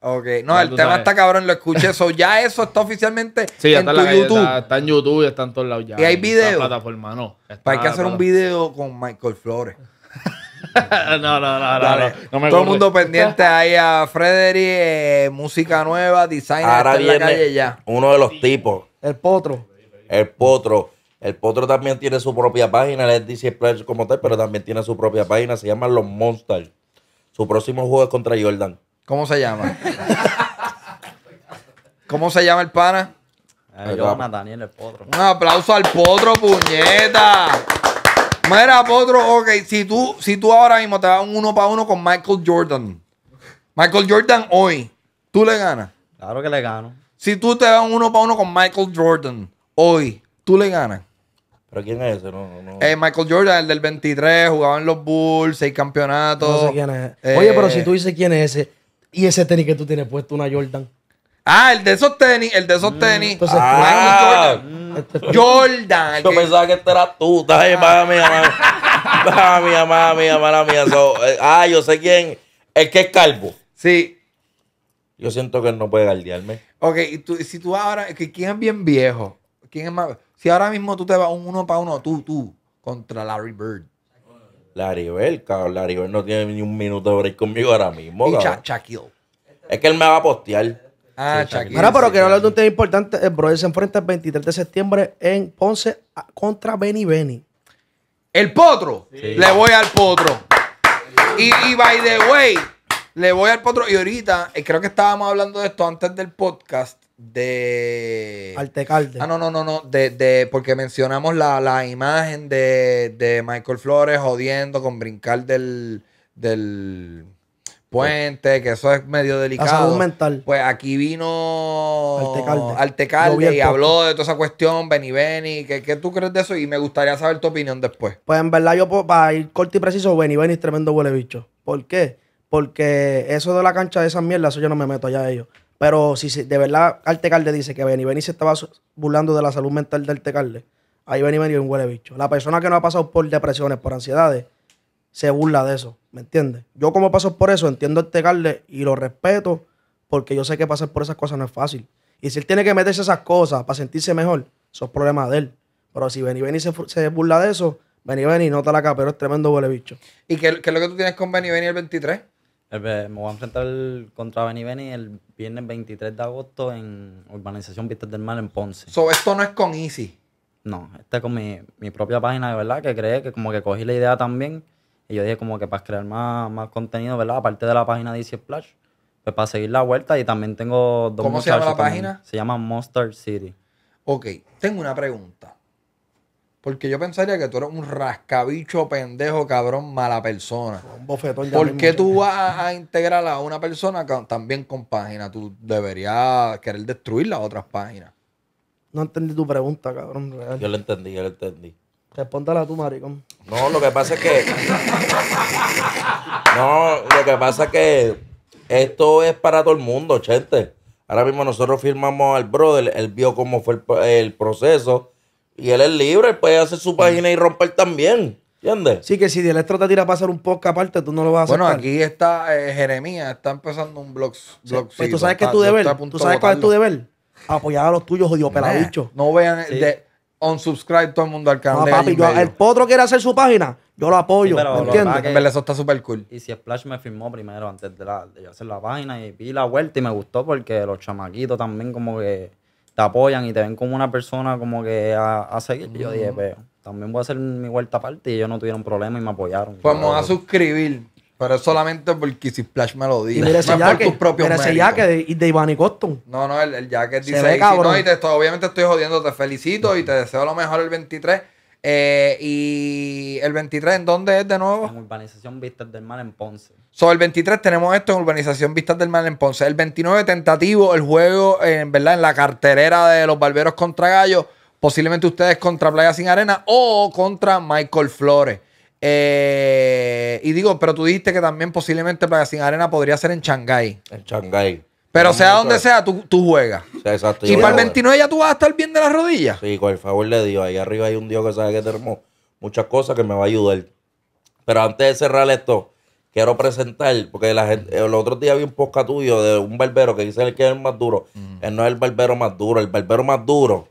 S1: Ok, no, el tema está cabrón, lo escuché. eso ya eso está oficialmente sí, ya en está tu en YouTube. Está, en YouTube, y está en todos lados ya. Y hay videos. plataforma, hay que hacer un video con Michael Flores.
S3: no, no, no, no, Todo el mundo pendiente
S1: ahí a Frederick, eh, música nueva, designer Ahora está en la calle ya.
S3: uno de los tipos.
S1: El potro.
S3: El potro el Potro también tiene su propia página, El dice DC como tal, pero también tiene su propia página, se llama Los Monsters. Su próximo juego es contra Jordan.
S2: ¿Cómo se llama?
S1: ¿Cómo se llama el pana?
S3: Eh, a Daniel el Potro. Un
S1: aplauso al Potro, puñeta. Mira, Potro, ok, si tú, si tú ahora mismo te vas un uno para uno con Michael Jordan, Michael Jordan hoy, ¿tú le ganas? Claro que le gano. Si tú te das un uno para uno con Michael Jordan hoy, ¿tú le ganas? ¿Pero quién es ese? No, no. Eh, Michael Jordan, el del 23, jugaba en los Bulls, seis campeonatos. No sé quién es. Oye, pero si eh, tú
S2: dices quién es ese, y ese tenis que tú tienes puesto, una Jordan.
S1: Ah, el de esos tenis, el de esos mm, tenis. Ah, Jordan.
S3: Este, yo pensaba que este era tú. Ay, mamá ah. mía, Mamá mía, mala mía, mala mía. Eh, ah, yo sé quién. El que es calvo. Sí. Yo
S1: siento que él no puede guardiarme. Ok, y tú, si tú ahora, ¿quién es bien viejo? ¿Quién es más? Si ahora mismo tú te vas un uno para uno, tú, tú, contra Larry Bird. Larry Bird,
S3: cabrón. Larry Bird no tiene ni un minuto de break conmigo ahora mismo, Es que él me va a
S1: postear. Ah, Ahora, pero
S2: quiero hablar de un tema importante. El brother se enfrenta el 23 de septiembre en Ponce contra Benny Benny.
S1: El potro. Le voy al potro. Y, y, by the way, le voy al potro. Y ahorita, eh, creo que estábamos hablando de esto antes del podcast de. Altecalde. Ah, no, no, no, no. De, porque mencionamos la, imagen de, Michael Flores jodiendo con brincar del, del puente, que eso es medio delicado. mental. Pues aquí vino Altecalde, y habló de toda esa cuestión, Benny Benny. ¿qué, ¿Qué tú crees de eso? Y me gustaría saber tu opinión después.
S2: Pues en verdad, yo para ir corto y preciso, Benny Benny es tremendo huele bicho. ¿Por qué? Porque eso de la cancha de esas mierdas, eso yo no me meto allá de ellos. Pero si de verdad Artecalde dice que Benny Benny se estaba burlando de la salud mental de Artecalde, ahí Benny Benny es un huele bicho. La persona que no ha pasado por depresiones, por ansiedades, se burla de eso, ¿me entiendes? Yo como paso por eso, entiendo Artecalde y lo respeto porque yo sé que pasar por esas cosas no es fácil. Y si él tiene que meterse esas cosas para sentirse mejor, son problemas de él. Pero si Benny Benny se, se burla de eso, Benny Benny, nota la pero es tremendo huele bicho.
S1: ¿Y qué, qué, es lo que tú tienes con Benny Benny el 23? Eh, me voy a enfrentar contra Benny Benny el viernes 23 de agosto en Urbanización Vistas del Mar en Ponce. esto no es con Easy.
S3: No, este es con mi, propia página, de verdad, que creé que como que cogí la idea también. Y yo dije como que para crear más, contenido, ¿verdad? Aparte de la página de Easy Splash, pues para seguir la vuelta. Y también tengo dos ¿Cómo se llama la página? Se llama Monster City.
S1: Ok, tengo una pregunta. Porque yo pensaría que tú eres un rascabicho, pendejo, cabrón, mala persona. Un
S2: bofetón. ¿Por qué tú
S1: vas a, integrar a una persona también con página? Tú deberías querer destruir las otras páginas. No entendí tu pregunta, cabrón. Yo lo entendí, yo lo entendí.
S2: Respóndala tú, maricón.
S1: No, lo que pasa es que...
S3: no, lo que pasa es que esto es para todo el mundo, gente. Ahora mismo nosotros firmamos al brother, él vio cómo fue el proceso y él es libre, puede hacer su página y romper también. ¿Entiendes?
S1: Sí, que si de te tira para hacer un podcast aparte, tú no lo vas a hacer. Bueno, aquí está eh, Jeremía, está empezando un blog. Pues, tú sabes que es tu deber. ¿Tú sabes cuál es tu
S2: deber? Apoyar a los tuyos, jodido peladicho. No vean, el de,
S1: unsubscribe todo el mundo al canal. No, ah, papi, el
S2: potro quiere hacer su página, yo lo apoyo. ¿entiendes? eso está
S3: súper cool. Y si Splash me firmó primero antes de, hacer la página y vi la vuelta y me gustó porque los chamaquitos también, como que te apoyan y te ven como una persona como que a,
S1: seguir. Y yo dije, pero pues, también voy a hacer mi vuelta parte. y ellos no tuvieron problema y me apoyaron. Pues vamos a suscribir. Pero es solamente porque si Splash me lo dice. mira ese no jacket.
S2: de, Iván y Costum.
S1: No, no, el, el jacket dice. obviamente estoy jodiendo. Te felicito y te deseo lo mejor el 23. Eh, y el 23, ¿en dónde es de nuevo? En Urbanización Vistas del Mar en Ponce. Sobre el 23 tenemos esto en Urbanización Vistas del Mar en Ponce. El 29, tentativo, el juego, en eh, verdad, en la carterera de los Barberos contra Gallo. Posiblemente ustedes contra Playa Sin Arena o contra Michael Flores. Eh, y digo, pero tú dijiste que también posiblemente Playa Sin Arena podría ser en Shanghái. En Shanghái. Pero sea donde sea, tú, tú juegas. Sí, exacto, y para el 29 ya tú vas a estar bien de las rodillas. Sí, por favor le
S3: digo. Ahí arriba hay un Dios que sabe que termó muchas cosas que me va a ayudar. Pero antes de cerrar esto, quiero presentar, porque la gente, el otro día vi un podcast tuyo de un barbero que dice que es el más duro. Mm. Él no es el barbero más duro, el barbero más duro.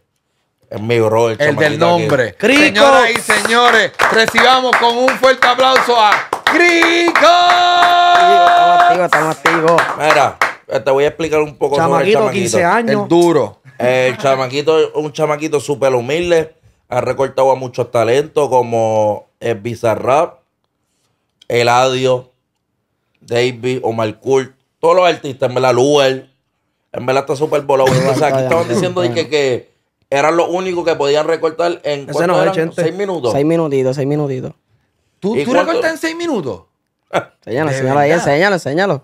S3: Es mi bro, el, el del nombre. ¡Crico! Señoras y
S1: señores, recibamos con un fuerte aplauso a
S3: Crico. Estamos activos, estamos activos. Mira, te voy a explicar un poco sobre el chamaquito. 15 años. El duro. El chamaquito, un chamaquito súper humilde. Ha recortado a muchos talentos como el Bizarrap, Eladio, David, Omar Kurt, todos los artistas, en verdad, Luel, en verdad está súper volado. o sea, aquí estaban diciendo que, que eran los únicos que podían
S1: recortar en no, seis minutos. Seis minutitos, seis minutitos. ¿Tú, tú recortas en seis minutos? Señalo, señalo ahí, enséñalo,
S2: señalo.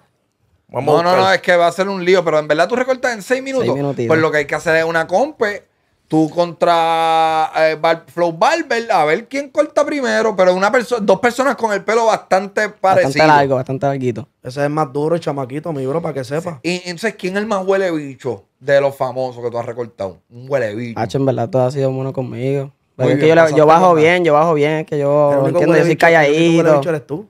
S2: no, no, no, es
S1: que va a ser un lío, pero en verdad tú recortas en seis minutos. Por pues lo que hay que hacer es una comp tú contra eh, Flow Barber, a ver quién corta primero, pero una persona, dos personas con el pelo bastante parecido. Bastante largo,
S2: bastante larguito. Ese es más duro, y chamaquito, mi bro, para que sepa.
S1: Y entonces, ¿quién es el más huele bicho de los famosos que tú has recortado? Un huele bicho.
S2: Hacho, en verdad, tú has sido uno conmigo.
S1: yo, bajo bien, yo bajo bien, que yo entiendo, decir soy calladito. El huele bicho eres tú.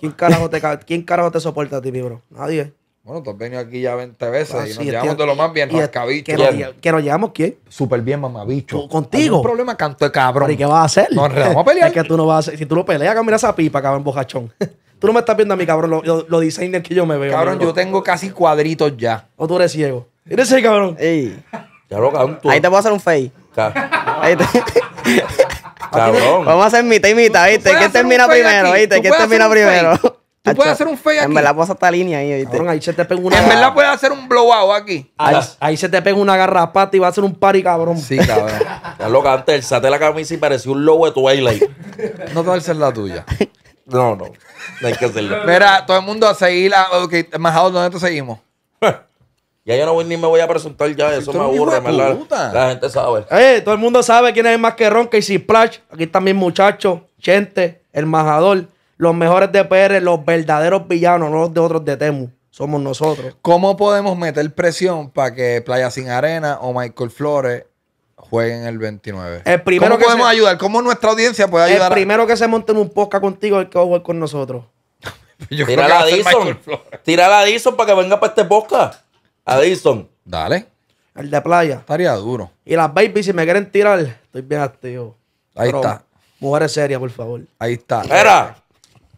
S2: te, ¿Quién carajo te soporta a ti, mi bro? Nadie.
S1: Bueno, tú has venido aquí ya 20 veces ah, y nos llevamos de lo más bien, rascabicho.
S2: ¿Que nos llevamos quién? Súper
S1: bien, mamabicho.
S2: ¿Contigo? un problema,
S1: canto de este cabrón. ¿Y qué
S2: vas a hacer? Nos vamos a pelear. es que tú no vas a hacer. Si tú lo peleas, mira esa pipa, cabrón, bojachón. tú no me estás viendo a mí, cabrón, los lo, lo designers que yo me veo. Cabrón, yo tengo casi cuadritos ya. O tú eres ciego. Eres ciego, cabrón. Ey. tú. Ahí te voy a hacer un face. cabrón. Vamos a hacer mitad y mitad, ¿viste? ¿Quién termina primero, viste? ¿Quién termina primero?
S1: Tú puedes hacer un fe aquí. En verdad
S2: puedes hacer esta línea ahí, ahí se te pega una. En
S1: verdad puedes hacer un blowout aquí. Ahí,
S2: ahí, se te pega una garrapata y va a hacer un party, cabrón. Sí, cabrón. Estás
S3: loca, antes saté la camisa y pareció un lobo de Twilight.
S1: no te va a la tuya. No, no. No hay que hacerlo. Mira, todo el mundo a seguir. A, el majador, ¿dónde te seguimos?
S3: Ya yo no voy ni me voy a presentar ya, eso me aburre, la, la, gente sabe.
S1: Eh, todo el mundo
S2: sabe quién es el más que ronca y si Splash. Aquí están mis muchachos, Chente, el majador
S1: los mejores de PR, los verdaderos villanos, no los de otros de Temu. Somos nosotros. ¿Cómo podemos meter presión para que Playa Sin Arena o Michael Flores jueguen el 29? ¿Cómo podemos ayudar? ¿Cómo nuestra audiencia puede ayudar? El primero que se monte en un podcast contigo es el que va a jugar
S2: con nosotros.
S3: Tírala Tira a Dison. Tírala a Dison para que venga para este podcast.
S2: A Dale. El de playa. Estaría duro. Y las babies, si me quieren tirar, estoy bien activo. Ahí está. Mujeres serias, por favor. Ahí está. Era.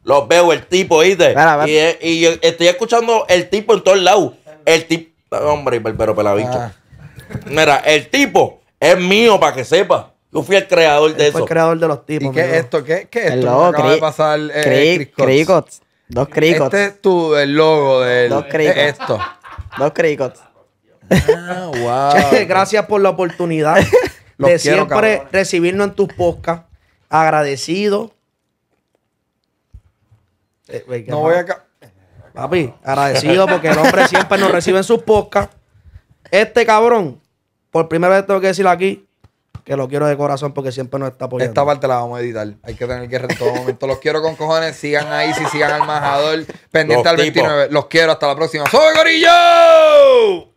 S3: Los veo, el tipo, ¿viste? Y, eh, estoy escuchando el tipo en todos lados. El tipo. Hombre, pero pelabicha. Ah. Mira, el tipo es mío para que
S2: sepa. Yo fui el creador de fue eso. el creador de los tipos. ¿Y qué es esto? ¿Qué, qué es esto? El logo, acaba pasar eh,
S1: Dos Cricots. Este es tu, el logo del... De esto.
S2: Dos Cricots.
S1: Ah, wow.
S2: gracias por la oportunidad de siempre recibirnos en tus podcasts. Agradecido eh, no voy acá. Papi, agradecido porque el hombre siempre nos recibe en sus podcasts. Este cabrón, por primera vez tengo que decirlo aquí, que lo
S1: quiero de corazón porque siempre nos está apoyando. Esta parte la vamos a editar. Hay que tener que en todo momento. Los quiero con cojones. Sigan ahí, si sigan al majador. Pendiente al 29. Los quiero. Hasta la próxima. ¡Soy Gorillo!